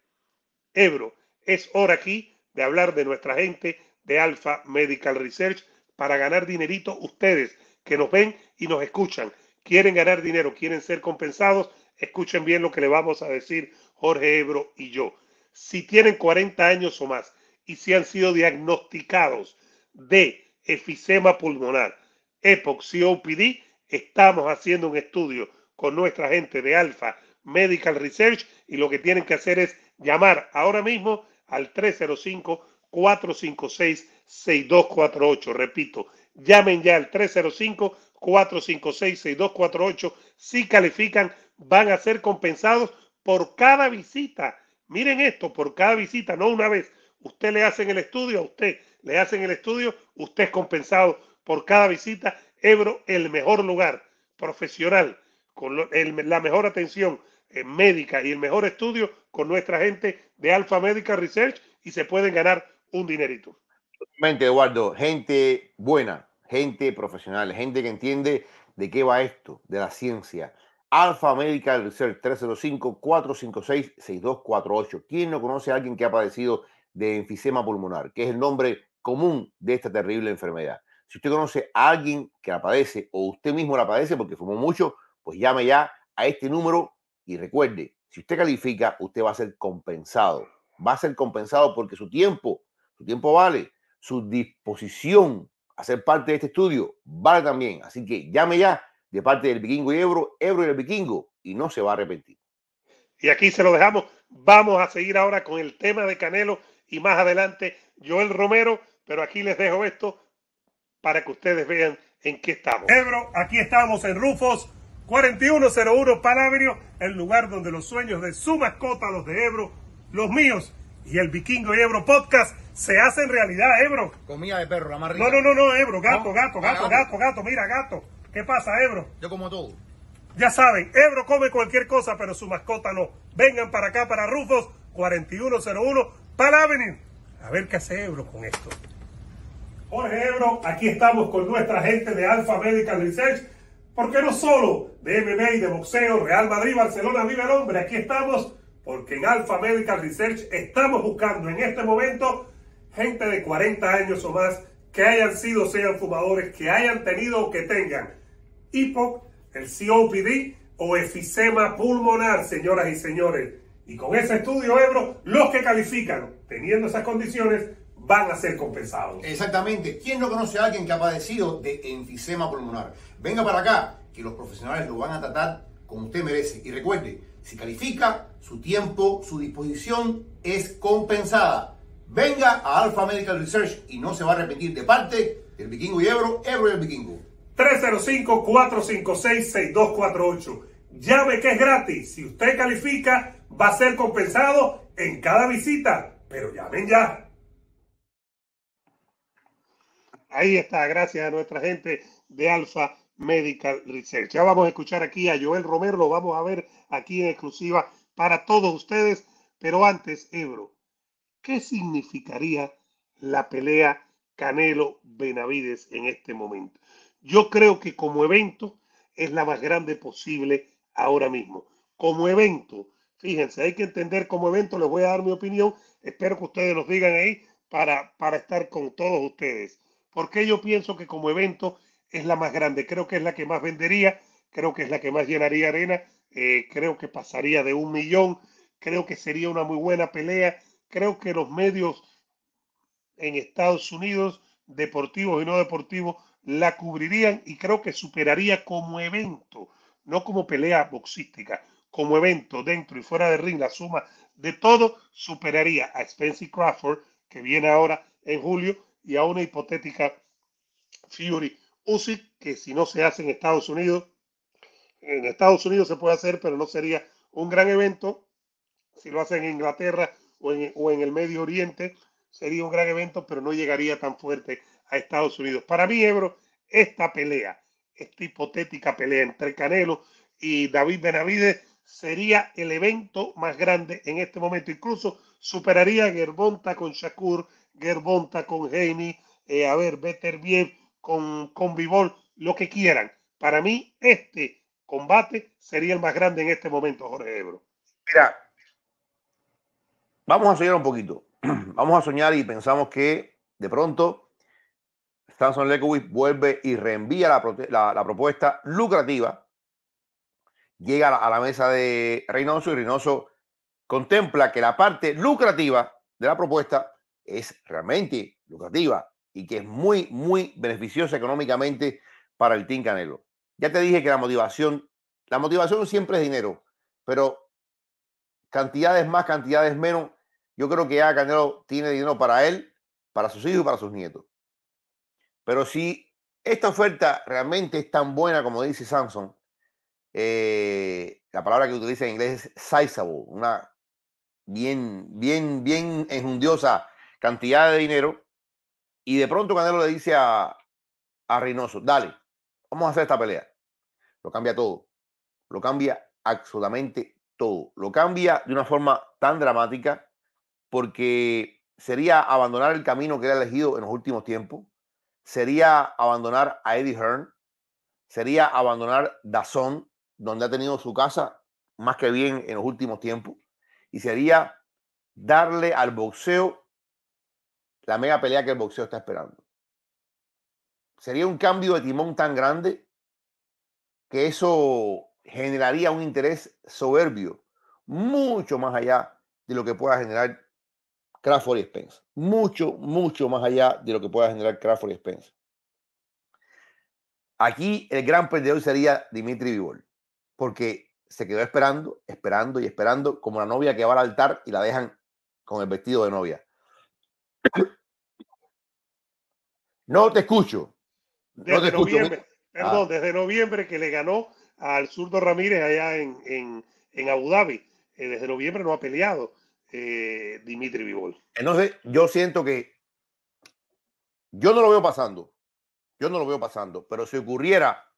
Ebro, es hora aquí de hablar de nuestra gente de Alpha Medical Research para ganar dinerito ustedes que nos ven y nos escuchan. Quieren ganar dinero, quieren ser compensados, escuchen bien lo que le vamos a decir Jorge Ebro y yo. Si tienen 40 años o más y si han sido diagnosticados de efisema pulmonar, EPOC-COPD, estamos haciendo un estudio con nuestra gente de Alpha Medical Research y lo que tienen que hacer es llamar ahora mismo al 305-456-6248. Repito, llamen ya al 305-456-6248. Si califican, van a ser compensados por cada visita. Miren esto, por cada visita, no una vez, Usted le hacen el estudio, a usted le hacen el estudio, usted es compensado por cada visita. Ebro, el mejor lugar profesional, con la mejor atención eh, médica y el mejor estudio con nuestra gente de Alfa Medical Research y se pueden ganar un dinerito. Totalmente, Eduardo, gente buena, gente profesional, gente que entiende de qué va esto, de la ciencia. Alfa Medical Research 305-456-6248. ¿Quién no conoce a alguien que ha padecido de enfisema pulmonar, que es el nombre común de esta terrible enfermedad. Si usted conoce a alguien que la padece o usted mismo la padece porque fumó mucho, pues llame ya a este número y recuerde, si usted califica, usted va a ser compensado. Va a ser compensado porque su tiempo, su tiempo vale, su disposición a ser parte de este estudio vale también. Así que llame ya de parte del vikingo y Ebro, Ebro y el vikingo, y no se va a arrepentir. Y aquí se lo dejamos. Vamos a seguir ahora con el tema de Canelo y más adelante Joel Romero, pero aquí les dejo esto para que ustedes vean en qué estamos. Ebro, aquí estamos en Rufos 4101 Palabrio, el lugar donde los sueños de su mascota, los de Ebro, los míos y el Vikingo y Ebro Podcast se hacen realidad, Ebro. Comida de perro, la más No, no, no, no, Ebro, gato, gato, gato, gato, gato, mira, gato. ¿Qué pasa, Ebro? Yo como todo. Ya saben, Ebro come cualquier cosa, pero su mascota no. Vengan para acá, para Rufos 4101 para a ver qué hace Ebro con esto. Jorge Ebro, aquí estamos con nuestra gente de Alpha Medical Research, porque no solo de MMA y de boxeo, Real Madrid, Barcelona, vive el hombre, aquí estamos porque en Alpha Medical Research estamos buscando en este momento gente de 40 años o más que hayan sido, sean fumadores, que hayan tenido o que tengan Hipoc, el COPD o efisema pulmonar, señoras y señores. Y con ese estudio Ebro, los que califican teniendo esas condiciones van a ser compensados. Exactamente. ¿Quién no conoce a alguien que ha padecido de enfisema pulmonar? Venga para acá, que los profesionales lo van a tratar como usted merece. Y recuerde, si califica, su tiempo, su disposición es compensada. Venga a Alpha Medical Research y no se va a arrepentir de parte del vikingo y Ebro, Ebro y el vikingo. 305-456-6248. Llame que es gratis. Si usted califica va a ser compensado en cada visita, pero ya ven ya. Ahí está, gracias a nuestra gente de Alfa Medical Research. Ya vamos a escuchar aquí a Joel Romero, lo vamos a ver aquí en exclusiva para todos ustedes. Pero antes, Ebro, ¿qué significaría la pelea Canelo Benavides en este momento? Yo creo que como evento es la más grande posible ahora mismo. Como evento, Fíjense, hay que entender como evento, les voy a dar mi opinión, espero que ustedes nos digan ahí para, para estar con todos ustedes. Porque yo pienso que como evento es la más grande, creo que es la que más vendería, creo que es la que más llenaría arena, eh, creo que pasaría de un millón, creo que sería una muy buena pelea, creo que los medios en Estados Unidos, deportivos y no deportivos, la cubrirían y creo que superaría como evento, no como pelea boxística, como evento dentro y fuera de ring, la suma de todo superaría a Spencer Crawford, que viene ahora en julio, y a una hipotética Fury Usyk, que si no se hace en Estados Unidos, en Estados Unidos se puede hacer, pero no sería un gran evento. Si lo hacen en Inglaterra o en, o en el Medio Oriente, sería un gran evento, pero no llegaría tan fuerte a Estados Unidos. Para mí, Ebro, esta pelea, esta hipotética pelea entre Canelo y David Benavides, sería el evento más grande en este momento. Incluso superaría a Gerbonta con Shakur, Gerbonta con Heini, eh, a ver, Better Bien con, con Vivol, lo que quieran. Para mí, este combate sería el más grande en este momento, Jorge Ebro. Mira, vamos a soñar un poquito. Vamos a soñar y pensamos que de pronto Stanson Lekowitz vuelve y reenvía la propuesta lucrativa llega a la, mesa de Reynoso y Reynoso contempla que la parte lucrativa de la propuesta es realmente lucrativa y que es muy, muy beneficiosa económicamente para el Team Canelo. Ya te dije que la motivación, la motivación siempre es dinero, pero cantidades más, cantidades menos, yo creo que ya Canelo tiene dinero para él, para sus hijos y para sus nietos. Pero si esta oferta realmente es tan buena como dice Samson, eh, la palabra que utiliza en inglés es sizable, una bien, bien, bien enjundiosa cantidad de dinero. Y de pronto Canelo le dice a, a Reynoso, dale, vamos a hacer esta pelea. Lo cambia todo, lo cambia absolutamente todo. Lo cambia de una forma tan dramática porque sería abandonar el camino que él ha elegido en los últimos tiempos, sería abandonar a Eddie Hearn, sería abandonar Dazón, donde ha tenido su casa más que bien en los últimos tiempos, y sería darle al boxeo la mega pelea que el boxeo está esperando. Sería un cambio de timón tan grande que eso generaría un interés soberbio, mucho más allá de lo que pueda generar Crawford y Spence. Mucho, mucho más allá de lo que pueda generar Crawford y Spence. Aquí el gran perdedor sería Dimitri Vivol porque se quedó esperando, esperando y esperando, como la novia que va al altar y la dejan con el vestido de novia. No te escucho. No desde te escucho. Noviembre, ah. perdón, desde noviembre que le ganó al zurdo Ramírez allá en, Abu Dhabi. Eh, desde noviembre no ha peleado eh, Dimitri Vivol. Entonces, yo siento que yo no lo veo pasando. Yo no lo veo pasando. Pero si ocurriera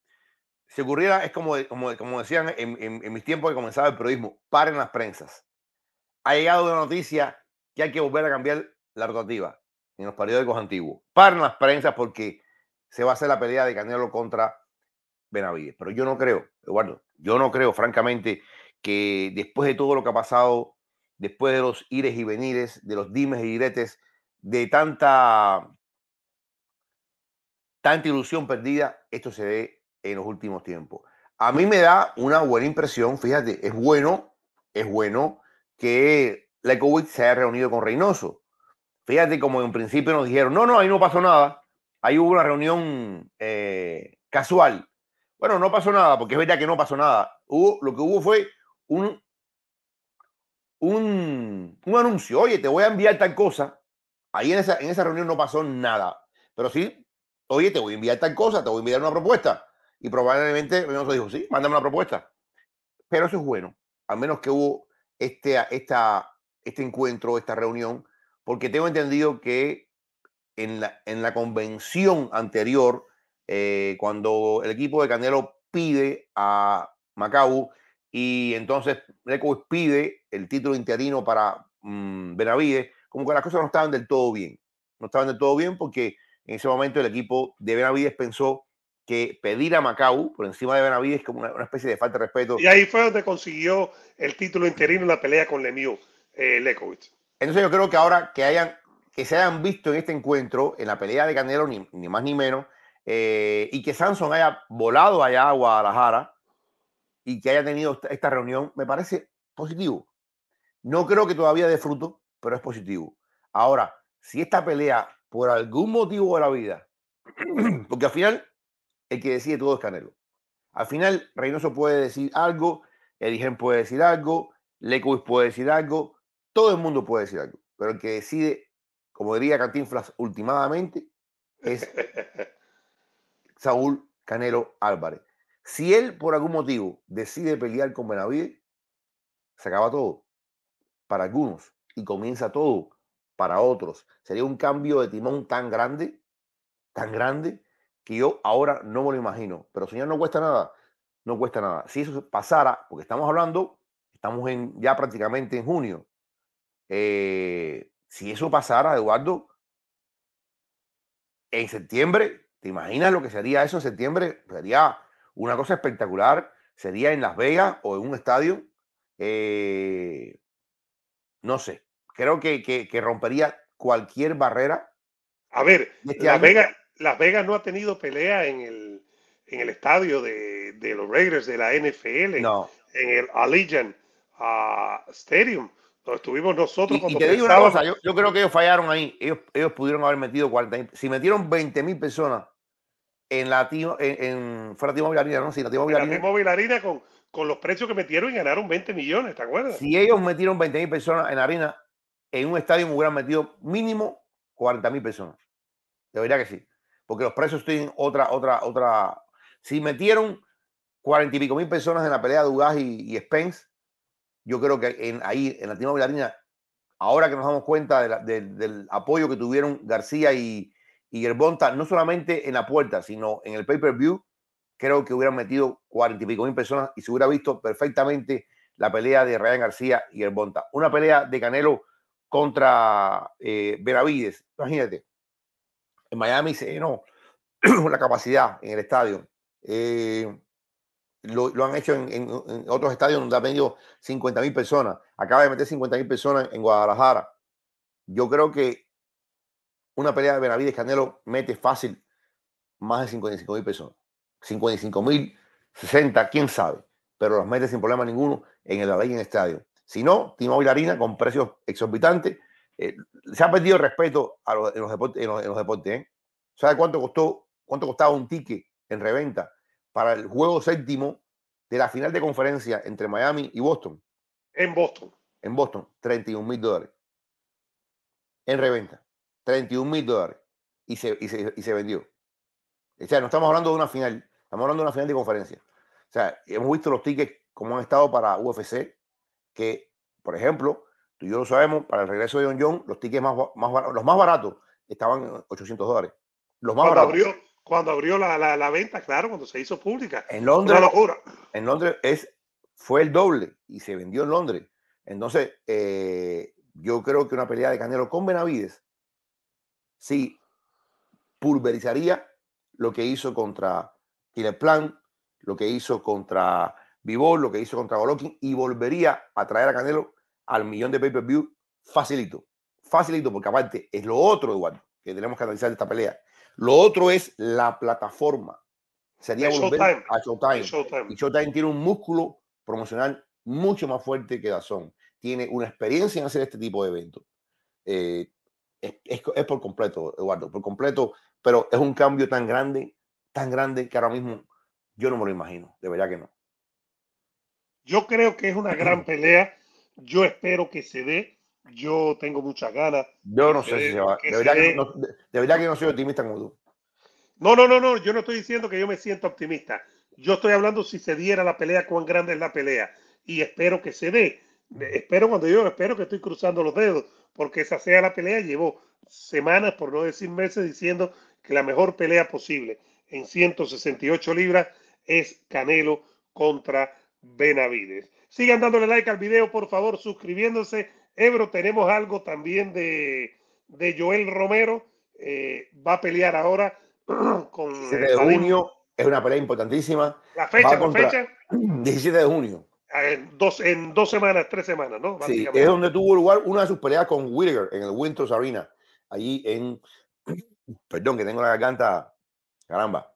si ocurriera, es como, como, como decían en, mis tiempos que comenzaba el periodismo, paren las prensas. Ha llegado una noticia que hay que volver a cambiar la rotativa en los periódicos antiguos. Paren las prensas porque se va a hacer la pelea de Canelo contra Benavides. Pero yo no creo, Eduardo, yo no creo, francamente, que después de todo lo que ha pasado, después de los ires y venires, de los dimes y diretes, de tanta, tanta ilusión perdida, esto se dé en los últimos tiempos. A mí me da una buena impresión, fíjate, es bueno, es bueno que la COVID se haya reunido con Reynoso. Fíjate como en principio nos dijeron, no, no, ahí no pasó nada, ahí hubo una reunión eh, casual. Bueno, no pasó nada, porque es verdad que no pasó nada. Hubo, lo que hubo fue un, un, un, anuncio, oye, te voy a enviar tal cosa. Ahí en esa, en esa reunión no pasó nada, pero sí, oye, te voy a enviar tal cosa, te voy a enviar una propuesta. Y probablemente Reynoso dijo, sí, mándame una propuesta. Pero eso es bueno, al menos que hubo este, esta, este encuentro, esta reunión, porque tengo entendido que en la, en la convención anterior, eh, cuando el equipo de Canelo pide a Macau y entonces Leco pide el título interino para mm, Benavides, como que las cosas no estaban del todo bien. No estaban del todo bien porque en ese momento el equipo de Benavides pensó que pedir a Macau por encima de Benavides como una, una especie de falta de respeto. Y ahí fue donde consiguió el título interino en la pelea con Lemieux, eh, Lekovic. Entonces yo creo que ahora que hayan que se hayan visto en este encuentro, en la pelea de Canelo, ni, más ni menos, eh, y que Samson haya volado allá a Guadalajara y que haya tenido esta reunión, me parece positivo. No creo que todavía dé fruto, pero es positivo. Ahora, si esta pelea, por algún motivo de la vida, porque al final el que decide todo es Canelo. Al final, Reynoso puede decir algo, Eligen puede decir algo, Lecuis puede decir algo, todo el mundo puede decir algo, pero el que decide, como diría Cantinflas últimamente, es Saúl Canelo Álvarez. Si él, por algún motivo, decide pelear con Benavide, se acaba todo para algunos y comienza todo para otros. Sería un cambio de timón tan grande, tan grande, que yo ahora no me lo imagino. Pero señor, no cuesta nada, no cuesta nada. Si eso pasara, porque estamos hablando, estamos en, ya prácticamente en junio, eh, si eso pasara, Eduardo, en septiembre, ¿te imaginas lo que sería eso en septiembre? Sería una cosa espectacular, sería en Las Vegas o en un estadio. Eh, no sé, creo que, rompería cualquier barrera. A ver, este Las Vegas las Vegas no ha tenido pelea en el, en el estadio de, de los Raiders de la NFL, en el Allegiant ah, Stadium. Donde estuvimos nosotros y, te digo una cosa, yo, creo que ellos fallaron ahí. Ellos, pudieron haber metido 40 Si metieron 20 mil personas en la en, en, ¿no? Sí, con, con los precios que metieron y ganaron 20 millones, ¿te acuerdas? Si ellos metieron 20 mil personas en arena, en un estadio hubieran metido mínimo 40 mil personas. De verdad que sí porque los precios tienen otra, otra, otra. Si metieron cuarenta y pico mil personas en la pelea de Ugas y, Spence, yo creo que ahí, en Latinoamérica Latina, ahora que nos damos cuenta del apoyo que tuvieron García y, y no solamente en la puerta, sino en el pay-per-view, creo que hubieran metido cuarenta y pico mil personas y se hubiera visto perfectamente la pelea de Ryan García y Herbonta. Una pelea de Canelo contra eh, Benavides, imagínate, en Miami se llenó la capacidad en el estadio. Eh, lo, han hecho en, otros estadios donde ha venido 50.000 personas. Acaba de meter 50.000 mil personas en Guadalajara. Yo creo que una pelea de Benavides Canelo mete fácil más de 55 mil personas. 55 mil, 60, quién sabe. Pero los mete sin problema ninguno en el ley en el estadio. Si no, Timo harina con precios exorbitantes eh, se ha perdido respeto en, los deportes, ¿eh? ¿Sabe cuánto costó cuánto costaba un ticket en reventa para el juego séptimo de la final de conferencia entre Miami y Boston? En Boston. En Boston, 31 mil dólares. En reventa, 31 mil dólares. Y se, y se vendió. O sea, no estamos hablando de una final, estamos hablando de una final de conferencia. O sea, hemos visto los tickets como han estado para UFC, que, por ejemplo, y yo lo sabemos, para el regreso de Don John, los tickets más, baratos, los más baratos estaban en 800 dólares. Los más cuando Abrió, cuando abrió la, venta, claro, cuando se hizo pública. En Londres. En Londres es, fue el doble y se vendió en Londres. Entonces, eh, yo creo que una pelea de Canelo con Benavides sí pulverizaría lo que hizo contra Killer Plan, lo que hizo contra Vivol, lo que hizo contra Golokin y volvería a traer a Canelo al millón de pay-per-view facilito. Facilito, porque aparte es lo otro, Eduardo, que tenemos que analizar esta pelea. Lo otro es la plataforma. Sería volver a Showtime. Y Showtime tiene un músculo promocional mucho más fuerte que Dazón. Tiene una experiencia en hacer este tipo de eventos. Eh, es, es, por completo, Eduardo, por completo, pero es un cambio tan grande, tan grande que ahora mismo yo no me lo imagino, de verdad que no. Yo creo que es una gran pelea yo espero que se dé. Yo tengo muchas ganas. Yo no sé si eh, se va. de, verdad que no, no, soy optimista como No, no, no, no. Yo no estoy diciendo que yo me siento optimista. Yo estoy hablando si se diera la pelea, cuán grande es la pelea. Y espero que se dé. Espero cuando yo espero que estoy cruzando los dedos, porque esa sea la pelea. Llevo semanas, por no decir meses, diciendo que la mejor pelea posible en 168 libras es Canelo contra Benavides. Sigan dándole like al video, por favor, suscribiéndose. Ebro, tenemos algo también de, Joel Romero. Eh, va a pelear ahora con... 17 de junio, es una pelea importantísima. La fecha, con fecha. 17 de junio. Ah, en dos, en dos semanas, tres semanas, ¿no? Sí, es donde tuvo lugar una de sus peleas con Williger en el Winters Arena. Allí en... Perdón, que tengo la garganta. Caramba.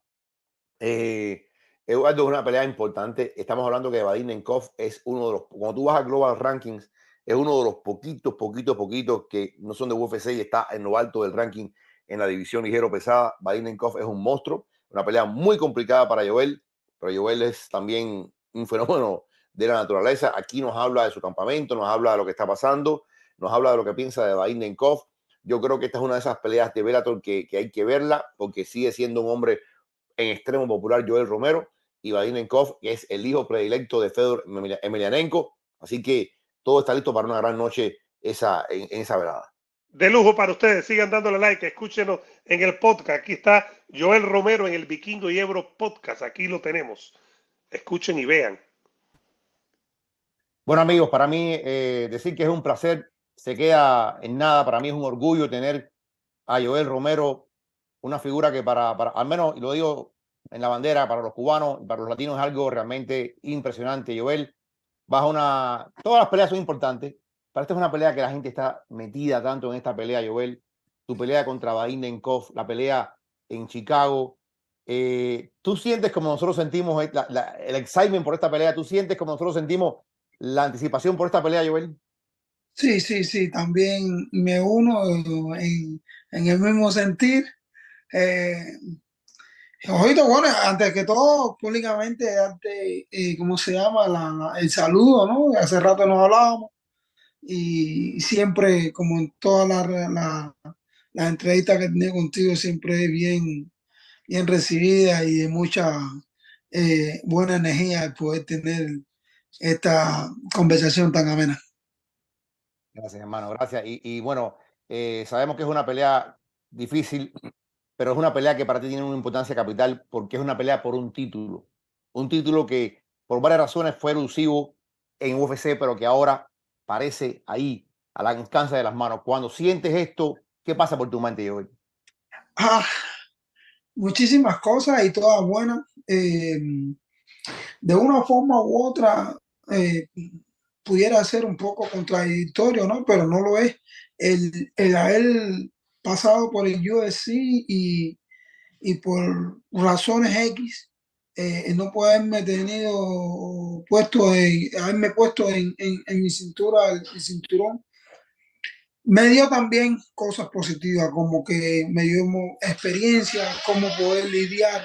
Eh, Eduardo es una pelea importante. Estamos hablando que Vadim es uno de los, cuando tú vas a Global Rankings, es uno de los poquitos, poquitos, poquitos que no son de UFC y está en lo alto del ranking en la división ligero pesada. Vadim es un monstruo, una pelea muy complicada para Joel, pero Joel es también un fenómeno de la naturaleza. Aquí nos habla de su campamento, nos habla de lo que está pasando, nos habla de lo que piensa de Vadim Yo creo que esta es una de esas peleas de Bellator que hay que verla porque sigue siendo un hombre en extremo popular, Joel Romero Ivanenkov, que es el hijo predilecto de Fedor Emelianenko. Así que todo está listo para una gran noche esa, en, esa velada. De lujo para ustedes. Sigan dándole like, escúchenos en el podcast. Aquí está Joel Romero en el Vikingo y Ebro Podcast. Aquí lo tenemos. Escuchen y vean. Bueno amigos, para mí eh, decir que es un placer se queda en nada. Para mí es un orgullo tener a Joel Romero, una figura que para, para al menos, y lo digo en la bandera para los cubanos, para los latinos es algo realmente impresionante, Joel. una... Todas las peleas son importantes, pero esta es una pelea que la gente está metida tanto en esta pelea, Joel. Tu pelea contra Vadim la pelea en Chicago. Eh, ¿Tú sientes como nosotros sentimos eh, el excitement por esta pelea? ¿Tú sientes como nosotros sentimos la anticipación por esta pelea, Joel? Sí, sí, sí, también me uno en, el mismo sentir. Eh, Ojito, bueno, antes que todo, públicamente, antes eh, ¿cómo se llama? el saludo, ¿no? Hace rato nos hablábamos y siempre, como en todas las la, la entrevistas que he tenido contigo, siempre bien, bien recibida y de mucha eh, buena energía el poder tener esta conversación tan amena. Gracias, hermano, gracias. Y, bueno, eh, sabemos que es una pelea difícil, pero es una pelea que para ti tiene una importancia capital porque es una pelea por un título. Un título que por varias razones fue elusivo en UFC, pero que ahora parece ahí, a la alcance de las manos. Cuando sientes esto, ¿qué pasa por tu mente hoy? Ah, muchísimas cosas y todas buenas. Eh, de una forma u otra, eh, pudiera ser un poco contradictorio, ¿no? Pero no lo es. El, el pasado por el USC y, y por razones X eh, no poderme haberme puesto, en, puesto en, mi cintura el, cinturón, me dio también cosas positivas, como que me dio experiencia, cómo poder lidiar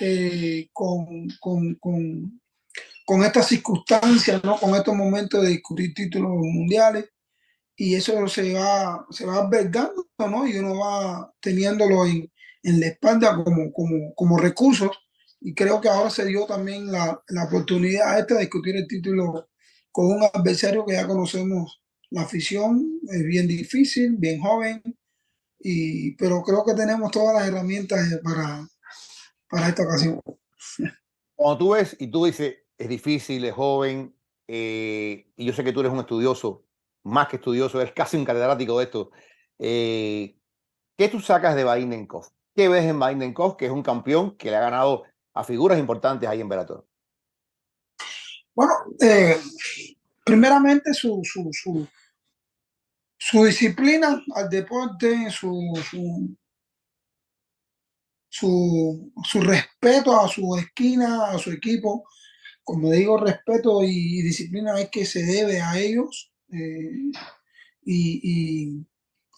eh, con, estas circunstancias, con estos momentos de discutir títulos mundiales y eso se va, se va albergando, ¿no? Y uno va teniéndolo en, en la espalda como, como, como recursos. Y creo que ahora se dio también la, la oportunidad esta de discutir el título con un adversario que ya conocemos la afición, es bien difícil, bien joven, y, pero creo que tenemos todas las herramientas para, para esta ocasión. Cuando tú ves y tú dices, es difícil, es joven, eh, y yo sé que tú eres un estudioso más que estudioso, es casi un catedrático de esto. Eh, ¿Qué tú sacas de Bainenkov? ¿Qué ves en Bainenkov, que es un campeón que le ha ganado a figuras importantes ahí en Velator? Bueno, eh, primeramente su, su, disciplina al deporte, su, su, su respeto a su esquina, a su equipo. Como digo, respeto y disciplina es que se debe a ellos y, y,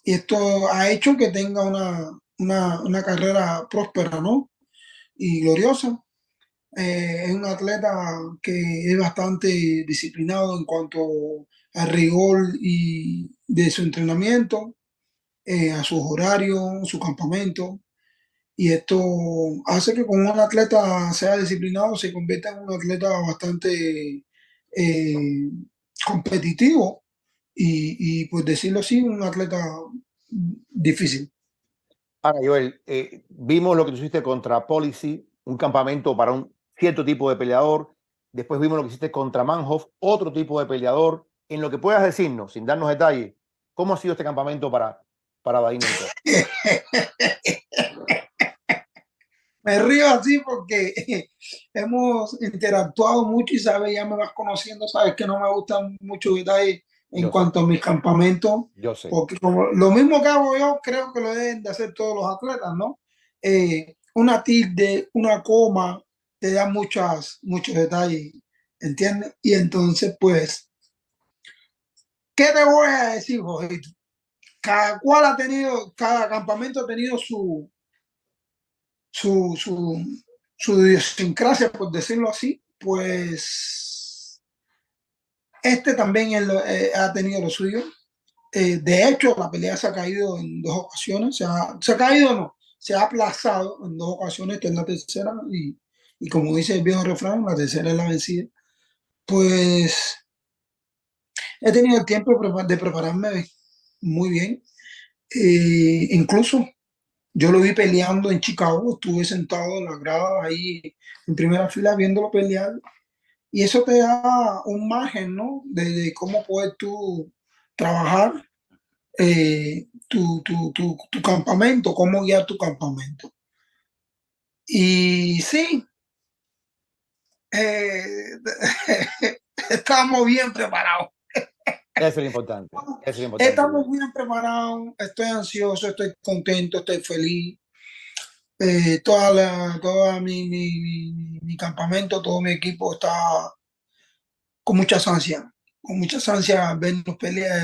esto ha hecho que tenga una, una, una carrera próspera, ¿no? Y gloriosa. Eh, es un atleta que es bastante disciplinado en cuanto al rigor y de su entrenamiento, eh, a sus horarios, su campamento. Y esto hace que con un atleta sea disciplinado, se convierta en un atleta bastante eh, competitivo y, pues decirlo así, un atleta difícil. Ahora, Joel, eh, vimos lo que hiciste contra Policy, un campamento para un cierto tipo de peleador. Después vimos lo que hiciste contra Manhoff, otro tipo de peleador. En lo que puedas decirnos, sin darnos detalles, ¿cómo ha sido este campamento para, para me río así porque hemos interactuado mucho y sabes, ya me vas conociendo, sabes que no me gustan muchos detalles en cuanto a mi campamento, Yo Porque lo mismo que hago yo, creo que lo deben de hacer todos los atletas, ¿no? Eh, una tilde, una coma, te da muchas, muchos detalles, ¿entiendes? Y entonces, pues, ¿qué te voy a decir, Jorge? Cada cual ha tenido, cada campamento ha tenido su, su, su, su idiosincrasia, por decirlo así, pues este también eh, ha tenido lo suyo. Eh, de hecho, la pelea se ha caído en dos ocasiones. Se ha, se ha caído, no, se ha aplazado en dos ocasiones. Esta es la tercera. Y, como dice el viejo refrán, la tercera es la vencida. Pues he tenido el tiempo de prepararme muy bien. Eh, incluso yo lo vi peleando en Chicago, estuve sentado en la grada ahí en primera fila viéndolo pelear y eso te da un margen, ¿no? De, cómo puedes tú trabajar eh, tu, tu, campamento, cómo guiar tu campamento. Y sí, eh, estamos bien preparados. Eso es, eso es lo importante. Estamos bien preparados, estoy ansioso, estoy contento, estoy feliz eh, toda, toda mi, mi, campamento, todo mi equipo está con mucha ansia. con muchas ansia vernos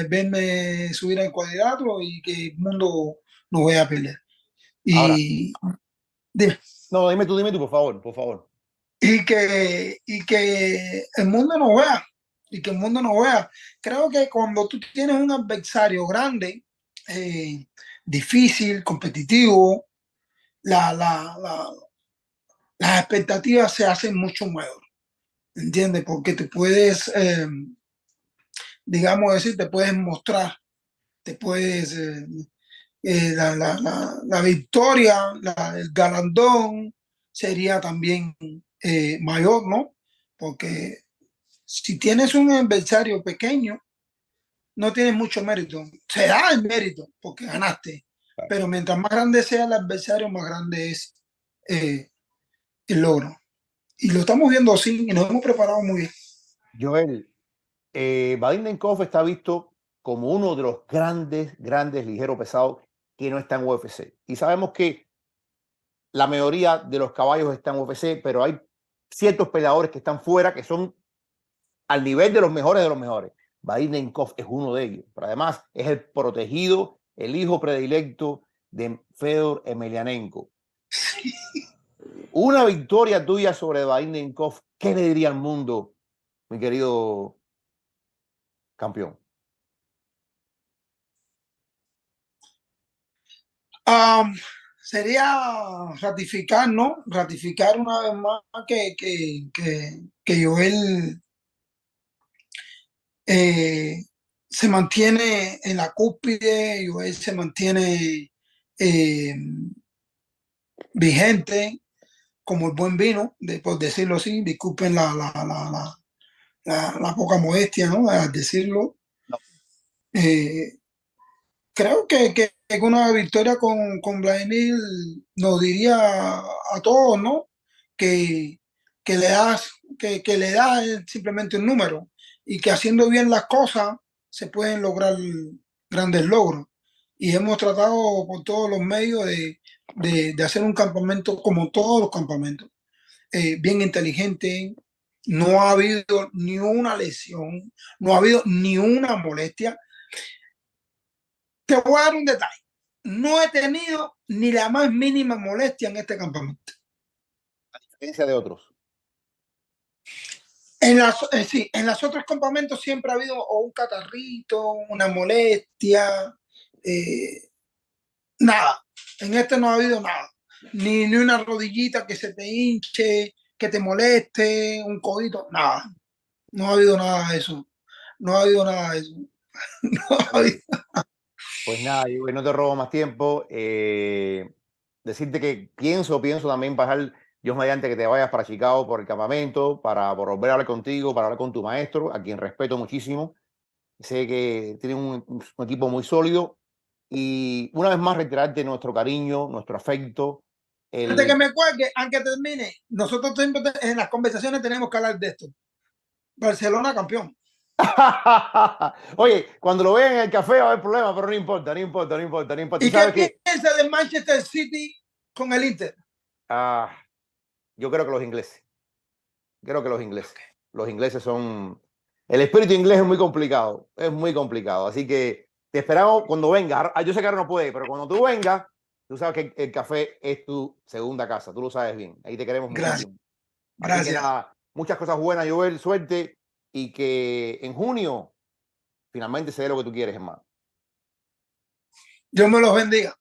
verme subir al cuadrilátero y que el mundo nos vea pelear. Y dime. No, dime tú, dime tú, por favor, por favor. Y que, y que el mundo nos vea, y que el mundo nos vea. Creo que cuando tú tienes un adversario grande, eh, difícil, competitivo, la, la, las expectativas se hacen mucho mayor, ¿entiendes? Porque te puedes, eh, digamos decir, te puedes mostrar, te puedes, eh, eh, la, victoria, el galardón sería también mayor, ¿no? Porque si tienes un adversario pequeño, no tienes mucho mérito. Se da el mérito porque ganaste, pero mientras más grande sea el adversario, más grande es eh, el logro. Y lo estamos viendo así y nos hemos preparado muy bien. Joel, eh, está visto como uno de los grandes, grandes ligeros, pesados que no está en UFC. Y sabemos que la mayoría de los caballos están en UFC, pero hay ciertos peleadores que están fuera que son al nivel de los mejores de los mejores. baden es uno de ellos, pero además es el protegido el hijo predilecto de Fedor Emelianenko. Una victoria tuya sobre Vainenkov, ¿qué le diría al mundo, mi querido campeón? Ah, sería ratificar, ¿no? Ratificar una vez más que, que, que, que Joel eh, se mantiene en la cúspide, y se mantiene eh, vigente como el buen vino, de, por decirlo así, disculpen la, poca modestia, ¿no? Al decirlo. Eh, creo que, que, una victoria con, con Vladimir nos diría a todos, ¿no? Que, le das, que, le simplemente un número y que haciendo bien las cosas se pueden lograr grandes logros. Y hemos tratado por todos los medios de, hacer un campamento como todos los campamentos, eh, bien inteligente, no ha habido ni una lesión, no ha habido ni una molestia. Te voy a dar un detalle. No he tenido ni la más mínima molestia en este campamento. A diferencia de otros. En las, eh, sí, en las otras campamentos siempre ha habido un catarrito, una molestia, eh, nada. En este no ha habido nada. Ni, ni una rodillita que se te hinche, que te moleste, un codito, nada. No ha habido nada de eso. No ha habido nada de eso. No ha habido nada. Pues nada, no te robo más tiempo. Eh, decirte que pienso, pienso también bajar Dios mediante que te vayas para Chicago por el campamento, para volver a hablar contigo, para hablar con tu maestro, a quien respeto muchísimo. Sé que tiene un, equipo muy sólido. Y una vez más, reiterarte nuestro cariño, nuestro afecto, Antes que me cuelgue, aunque termine, nosotros siempre en las conversaciones tenemos que hablar de esto. Barcelona campeón. Oye, cuando lo vean en el café va a haber problemas, pero no importa, no importa, no importa, no importa. ¿Y, qué piensa de Manchester City con el Inter? Ah, yo creo que los ingleses. Creo que los ingleses. Los ingleses son. El espíritu inglés es muy complicado. Es muy complicado. Así que te esperamos cuando vengas. Ah, yo sé que ahora no puede, pero cuando tú vengas, tú sabes que el café es tu segunda casa. Tú lo sabes bien. Ahí te queremos. Gracias. Mucho. Gracias. muchas cosas buenas, Joel. Suerte. Y que en junio finalmente se dé lo que tú quieres, hermano. Dios me los bendiga.